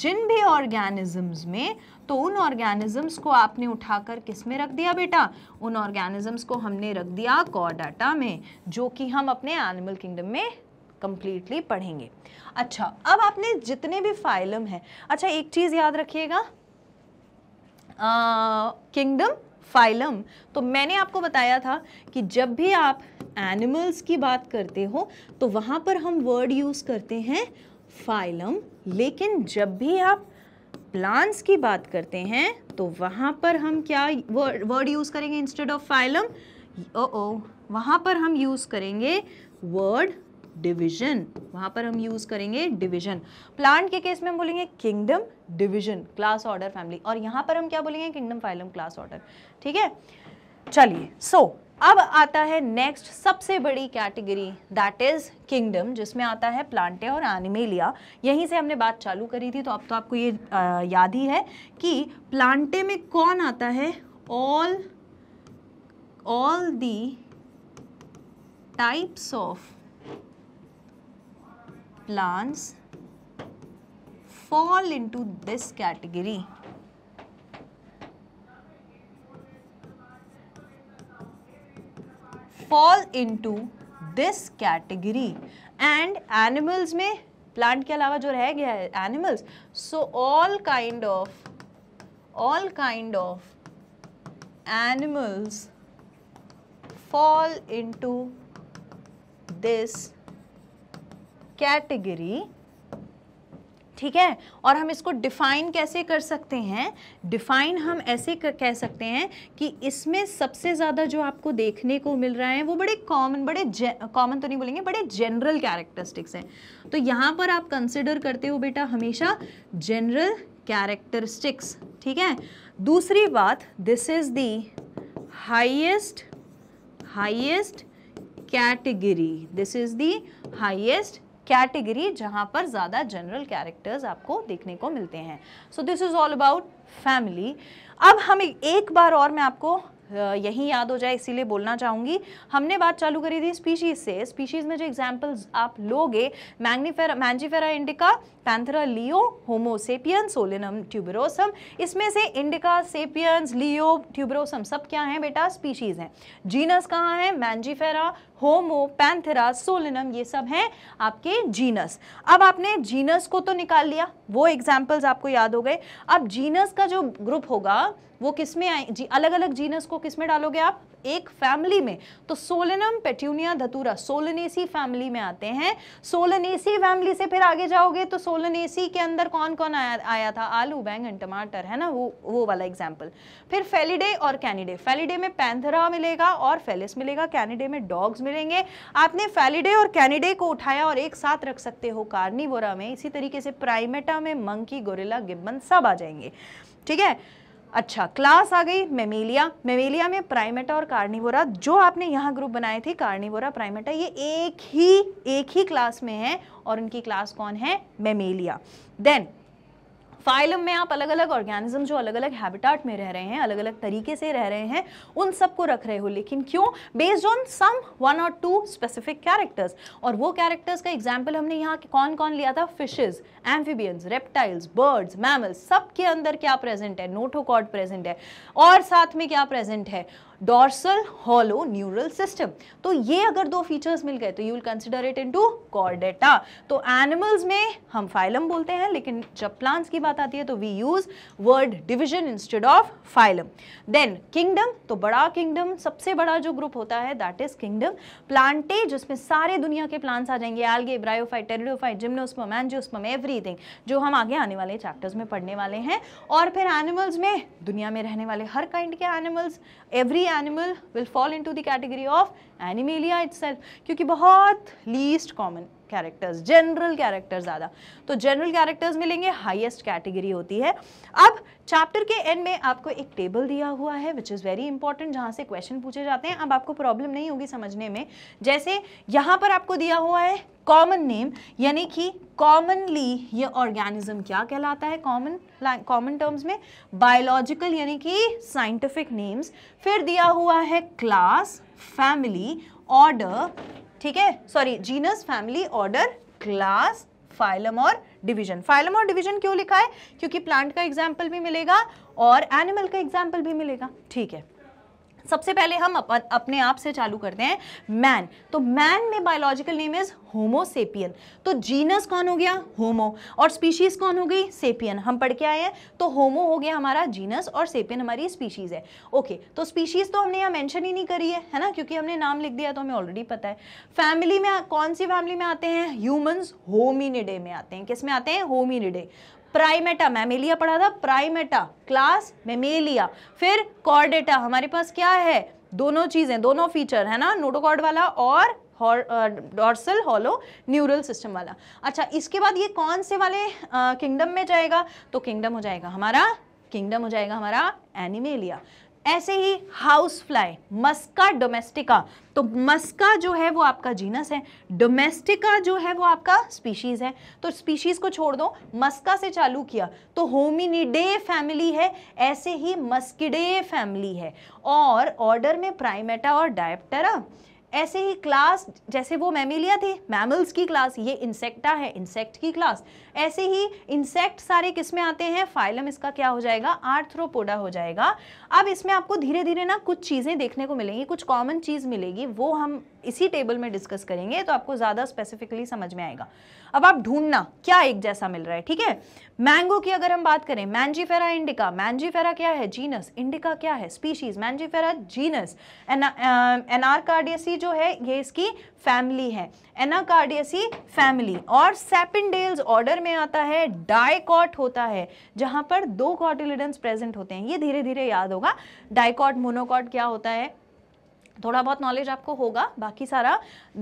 जिन भी organisms में तो उन organisms को आपने उठाकर किस में रख दिया बेटा उन ऑर्गेनिजम्स को हमने रख दिया कॉडाटा में जो कि हम अपने एनिमल किंगडम में कंप्लीटली पढ़ेंगे अच्छा अब आपने जितने भी फाइलम हैं अच्छा एक चीज़ याद रखिएगा किंगडम फाइलम तो मैंने आपको बताया था कि जब भी आप एनिमल्स की बात करते हो तो वहां पर हम वर्ड यूज़ करते हैं फाइलम लेकिन जब भी आप प्लांट्स की बात करते हैं तो वहां पर हम क्या वर्ड यूज़ करेंगे इंस्टेड ऑफ फाइलम ओ वहां पर हम यूज़ करेंगे वर्ड डिविजन वहां पर हम यूज़ करेंगे डिविजन प्लांट के केस में हम बोलेंगे kingdom division class order family और यहां पर हम क्या बोलेंगे किंगडम फाइलम क्लास ऑर्डर ठीक है चलिए सो so, अब आता है नेक्स्ट सबसे बड़ी कैटेगरी दैट इज किंगडम जिसमें आता है प्लांटे और एनिमेलिया यहीं से हमने बात चालू करी थी तो अब तो आपको ये आ, याद ही है कि प्लांटे में कौन आता है all all the types of plants fall into this category. Fall into this category and animals may plant ke alawa jo रह gaya animals. So all kind of all kind of animals fall into this category ठीक है और हम इसको define कैसे कर सकते हैं डिफाइन हम ऐसे कर, कह सकते हैं कि इसमें सबसे ज़्यादा जो आपको देखने को मिल रहा है वो बड़े कॉमन बड़े कॉमन तो नहीं बोलेंगे बड़े जनरल कैरेक्टरिस्टिक्स हैं तो यहाँ पर आप कंसिडर करते हो बेटा हमेशा जनरल कैरेक्टरिस्टिक्स ठीक है दूसरी बात this is the highest highest category this is the highest category जहां पर ज़्यादा जनरल कैरेक्टर्स आपको देखने को मिलते हैं so this is all about family अब हम एक बार और मैं आपको यही याद हो जाए इसीलिए बोलना चाहूँगी हमने बात चालू करी थी स्पीशीज़ से स्पीशीज़ में जो एग्जांपल्स आप लोगे Magnifera Mangifera indica Panthera leo Homo sapien Solanum tuberosum इसमें से इंडिका सेपियंस लियो ट्यूबरोसम सब क्या है बेटा स्पीशीज़ हैं जीनस कहाँ है मैंजीफेरा होमो पैंथरा सोलिनम ये सब हैं आपके जीनस अब आपने जीनस को तो निकाल लिया वो एग्जाम्पल्स आपको याद हो गए अब जीनस का जो ग्रुप होगा वो किसमें आए जी अलग अलग जीनस को किसमें डालोगे आप एक फैमिली में तो Solanum Petunia Datura Solanaceae family में आते हैं सोलनेसी फैमिली से फिर आगे जाओगे तो सोलनेसी के अंदर कौन कौन आया, आया था आलू बैंगन टमाटर है ना वो वो वाला एग्जाम्पल फिर फेलिडे और कैनिडे फेलिडे में पैंथरा मिलेगा और फेलिस मिलेगा कैनिडे में डॉग्स मिलेंगे आपने फेलिडे और कैनिडे को उठाया और एक साथ रख सकते हो कार्निवोरा में इसी तरीके से प्राइमेटा में मंकी गोरिल्ला गिब्बन सब आ जाएंगे ठीक है अच्छा क्लास आ गई मेमेलिया मेमेलिया में प्राइमेटा और कार्निवोरा जो आपने यहाँ ग्रुप बनाए थे कार्निवोरा प्राइमेटा ये एक ही एक ही क्लास में है और उनकी क्लास कौन है मेमेलिया देन फाइलम में आप अलग अलग ऑर्गेनिज्म जो अलग अलग हैबिटाट में रह रहे हैं अलग अलग तरीके से रह रहे हैं उन सबको रख रहे हो लेकिन क्यों बेस्ड ऑन सम वन और टू स्पेसिफिक कैरेक्टर्स और वो कैरेक्टर्स का एग्जाम्पल हमने यहाँ कौन कौन लिया था fishes amphibians reptiles birds mammals सबके अंदर क्या प्रेजेंट है नोटोकॉड प्रेजेंट है और साथ में क्या प्रेजेंट है डॉर्सल हॉलो न्यूरल सिस्टम तो ये अगर दो फीचर्स मिल गए तो you will consider it into Chordata तो एनिमल्स में हम फाइलम बोलते हैं लेकिन जब प्लांट्स की बात आती है तो we use word division instead of phylum then kingdom तो बड़ा किंगडम सबसे बड़ा जो ग्रुप होता है दैट इज किंगडम प्लांटे जिसमें सारे दुनिया के प्लांट्स आ जाएंगे algae bryophyte pteridophyte gymnosperm angiosperm everything जो हम आगे आने वाले चैप्टर्स में पढ़ने वाले हैं और फिर एनिमल्स में दुनिया में रहने वाले हर काइंड के animals every animal will fall into the category of animalia itself क्योंकि बहुत least common characters general characters ज़्यादा तो जनरल कैरेक्टर्स मिलेंगे हाईएस्ट कैटेगरी होती है अब चैप्टर के एंड में आपको एक टेबल दिया हुआ है विच इज़ वेरी इंपॉर्टेंट जहां से क्वेश्चन पूछे जाते हैं अब आपको प्रॉब्लम नहीं होगी समझने में जैसे यहां पर आपको दिया हुआ है कॉमन नेम यानी कि कॉमनली ये ऑर्गेनिज्म क्या कहलाता है कॉमन कॉमन टर्म्स में बायोलॉजिकल यानी कि साइंटिफिक नेम्स फिर दिया हुआ है क्लास फैमिली ऑर्डर ठीक है sorry genus family order class phylum और डिवीजन फाइलम और डिवीजन क्यों लिखा है क्योंकि प्लांट का एग्जाम्पल भी मिलेगा और एनिमल का एग्जाम्पल भी मिलेगा ठीक है सबसे पहले हम अप, अपने आप से चालू करते हैं मैन तो मैन में बायोलॉजिकल नेम इज होमोसेपियन तो जीनस कौन हो गया होमो और स्पीशीज कौन हो गई सेपियन हम पढ़ के आए हैं तो होमो हो गया हमारा जीनस और सेपियन हमारी स्पीशीज है ओके तो स्पीशीज तो हमने यहाँ मैंशन ही नहीं करी है है ना क्योंकि हमने नाम लिख दिया तो हमें ऑलरेडी पता है फैमिली में कौन सी फैमिली में आते हैं ह्यूमन होमिनिडे में आते हैं किस में आते हैं होमिनिडे प्राइमेटा मैमेलिया पढ़ा था प्राइमेटा क्लास मेमेलिया फिर कॉर्डेटा हमारे पास क्या है दोनों चीज़ें दोनों फीचर है ना नोटोकॉर्ड वाला और डॉर्सल हॉलो न्यूरल सिस्टम वाला अच्छा इसके बाद ये कौन से वाले किंगडम में जाएगा तो किंगडम हो जाएगा हमारा किंगडम हो जाएगा हमारा एनिमेलिया ऐसे ही हाउस फ्लाई मस्का डोमेस्टिका तो मस्का जो है वो आपका जीनस है डोमेस्टिका जो है वो आपका स्पीशीज़ है तो स्पीशीज़ को छोड़ दो मस्का से चालू किया तो होमिनिडे फैमिली है ऐसे ही मस्किडे फैमिली है और ऑर्डर में प्राइमेटा और डायप्टरा ऐसे ही क्लास जैसे वो मैमिलिया थी मैमल्स की क्लास ये इंसेक्टा है इंसेक्ट की क्लास ऐसे ही इंसेक्ट सारे किस में आते हैं फाइलम इसका क्या हो जाएगा आर्थ्रोपोडा हो जाएगा अब इसमें आपको धीरे धीरे ना कुछ चीज़ें देखने को मिलेंगी कुछ कॉमन चीज़ मिलेगी वो हम इसी टेबल में डिस्कस करेंगे तो आपको ज़्यादा स्पेसिफिकली समझ में आएगा अब आप ढूंढना क्या एक जैसा मिल रहा है ठीक है मैंगो की अगर हम बात करें मैंजीफेरा इंडिका मैंजीफेरा क्या है जीनस इंडिका क्या है स्पीशीज मैंजीफेरा जीनस एनाकार्डियसी जो है ये इसकी फैमिली है एनाकार्डियसी फैमिली और सेपिनडेल्स ऑर्डर में आता है डायकॉट होता है जहां पर दो कॉटिलिडन्स प्रेजेंट होते हैं ये धीरे धीरे याद होगा डायकॉट मोनोकॉट क्या होता है थोड़ा बहुत नॉलेज आपको होगा बाकी सारा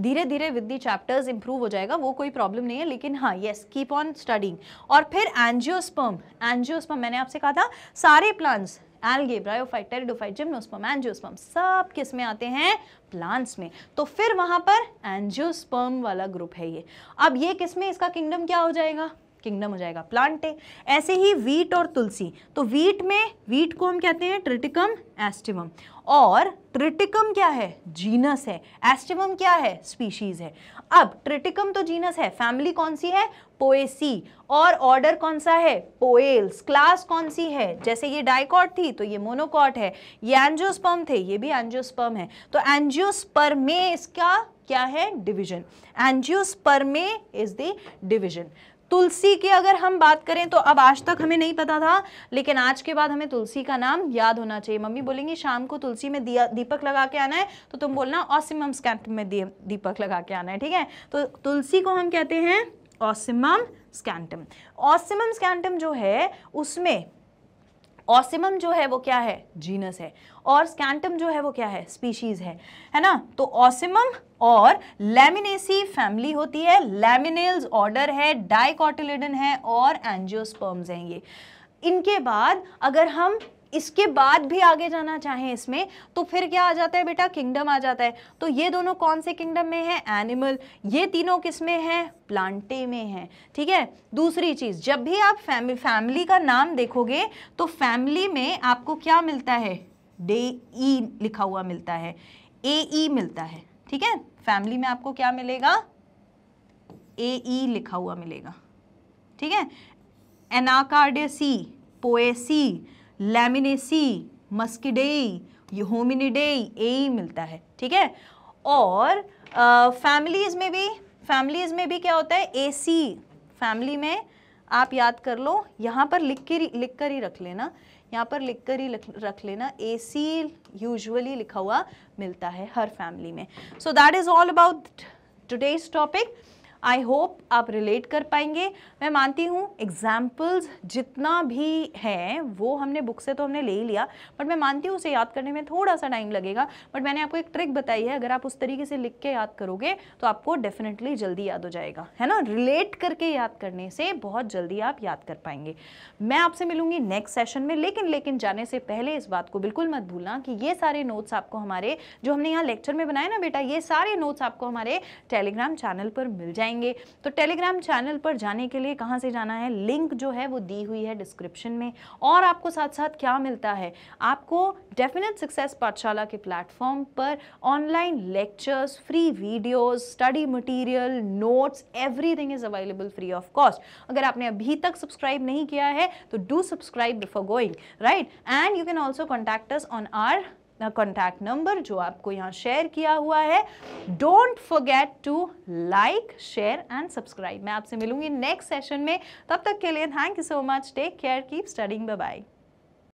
धीरे धीरे विद दी चैप्टर्स इंप्रूव हो जाएगा वो कोई प्रॉब्लम नहीं है लेकिन हाँ यस कीप ऑन स्टडिंग और फिर एनजियोस्पम एनजियोस्पम मैंने आपसे कहा था सारे plants algae bryophyte pteridophyte gymnosperm angiosperm सब किस में आते हैं प्लांट्स में तो फिर वहां पर एनजियोस्पम वाला ग्रुप है ये अब ये किस में इसका किंगडम क्या हो जाएगा किंगडम हो जाएगा प्लांट है ऐसे ही वीट और तुलसी तो वीट में वीट को हम कहते हैं ट्रिटिकम एस्टिवम और ट्रिटिकम क्या है जीनस है एस्टिवम क्या है स्पीशीज है अब ट्रिटिकम तो जीनस है फैमिली कौन सी है पोएसी और ऑर्डर कौन सा है पोएल्स क्लास कौन सी है जैसे ये डाइकॉट थी तो ये मोनोकॉट है ये एंजियोस्पर्म थे ये भी एंजियोस्पर्म है तो एंजियोस्पर्मे इसका क्या है division Angiospermae is the division तुलसी की अगर हम बात करें तो अब आज तक हमें नहीं पता था लेकिन आज के बाद हमें तुलसी का नाम याद होना चाहिए मम्मी बोलेंगी शाम को तुलसी में दिया दीपक लगा के आना है तो तुम बोलना ऑसिमम स्कैंप में दीपक लगा के आना है ठीक है तो तुलसी को हम कहते हैं ऑसिमम स्कैंटम ऑसिमम स्कैंटम जो है उसमें ऑसिमम जो है वो क्या है जीनस है और स्कैंटम जो है वो क्या है स्पीशीज है है ना तो ऑसिमम और लेमिनेसी फैमिली होती है लेमिनेल्स ऑर्डर है डाइकॉटिलिडन है और एंजियोस्पर्म्स हैं ये इनके बाद अगर हम इसके बाद भी आगे जाना चाहें इसमें तो फिर क्या आ जाता है बेटा किंगडम आ जाता है तो ये दोनों कौन से किंगडम में है एनिमल ये तीनों किस में है प्लांटे में है ठीक है दूसरी चीज़ जब भी आप फैमिली फैमिली का नाम देखोगे तो फैमिली में आपको क्या मिलता है डे ई e लिखा हुआ मिलता है ए ई e मिलता है ठीक है फैमिली में आपको क्या मिलेगा ए ई e लिखा हुआ मिलेगा ठीक है एनाकार्डेसी पोएसी लेमिनेसी मस्किडेई ये होमिनिडेई ए मिलता है ठीक है और फैमिलीज uh, में भी फैमिलीज में भी क्या होता है ए सी फैमिली में आप याद कर लो यहाँ पर लिख के लिख कर ही रख लेना यहाँ पर लिख कर ही रख लेना ए सी यूजली लिखा हुआ मिलता है हर फैमिली में so that is all about today's topic I hope आप रिलेट कर पाएंगे मैं मानती हूँ एग्जाम्पल्स जितना भी हैं वो हमने बुक से तो हमने ले ही लिया बट मैं मानती हूँ उसे याद करने में थोड़ा सा टाइम लगेगा बट मैंने आपको एक ट्रिक बताई है अगर आप उस तरीके से लिख के याद करोगे तो आपको डेफिनेटली जल्दी याद हो जाएगा है ना रिलेट करके याद करने से बहुत जल्दी आप याद कर पाएंगे मैं आपसे मिलूंगी नेक्स्ट सेशन में लेकिन लेकिन जाने से पहले इस बात को बिल्कुल मत भूलना कि ये सारे नोट्स आपको हमारे जो हमने यहाँ लेक्चर में बनाए ना बेटा ये सारे नोट्स आपको हमारे टेलीग्राम चैनल पर मिल जाए जाएंगे तो टेलीग्राम चैनल पर जाने के लिए कहाँ से जाना है लिंक जो है वो दी हुई है डिस्क्रिप्शन में और आपको साथ साथ क्या मिलता है आपको डेफिनेट सक्सेस पाठशाला के प्लेटफॉर्म पर online lectures free videos study material notes everything is available free of cost अगर आपने अभी तक सब्सक्राइब नहीं किया है तो do subscribe before going right and you can also contact on our contact number जो आपको यहाँ शेयर किया हुआ है don't forget to like share and subscribe मैं आपसे मिलूंगी नेक्स्ट सेशन में तब तक के लिए thank you so much take care keep studying bye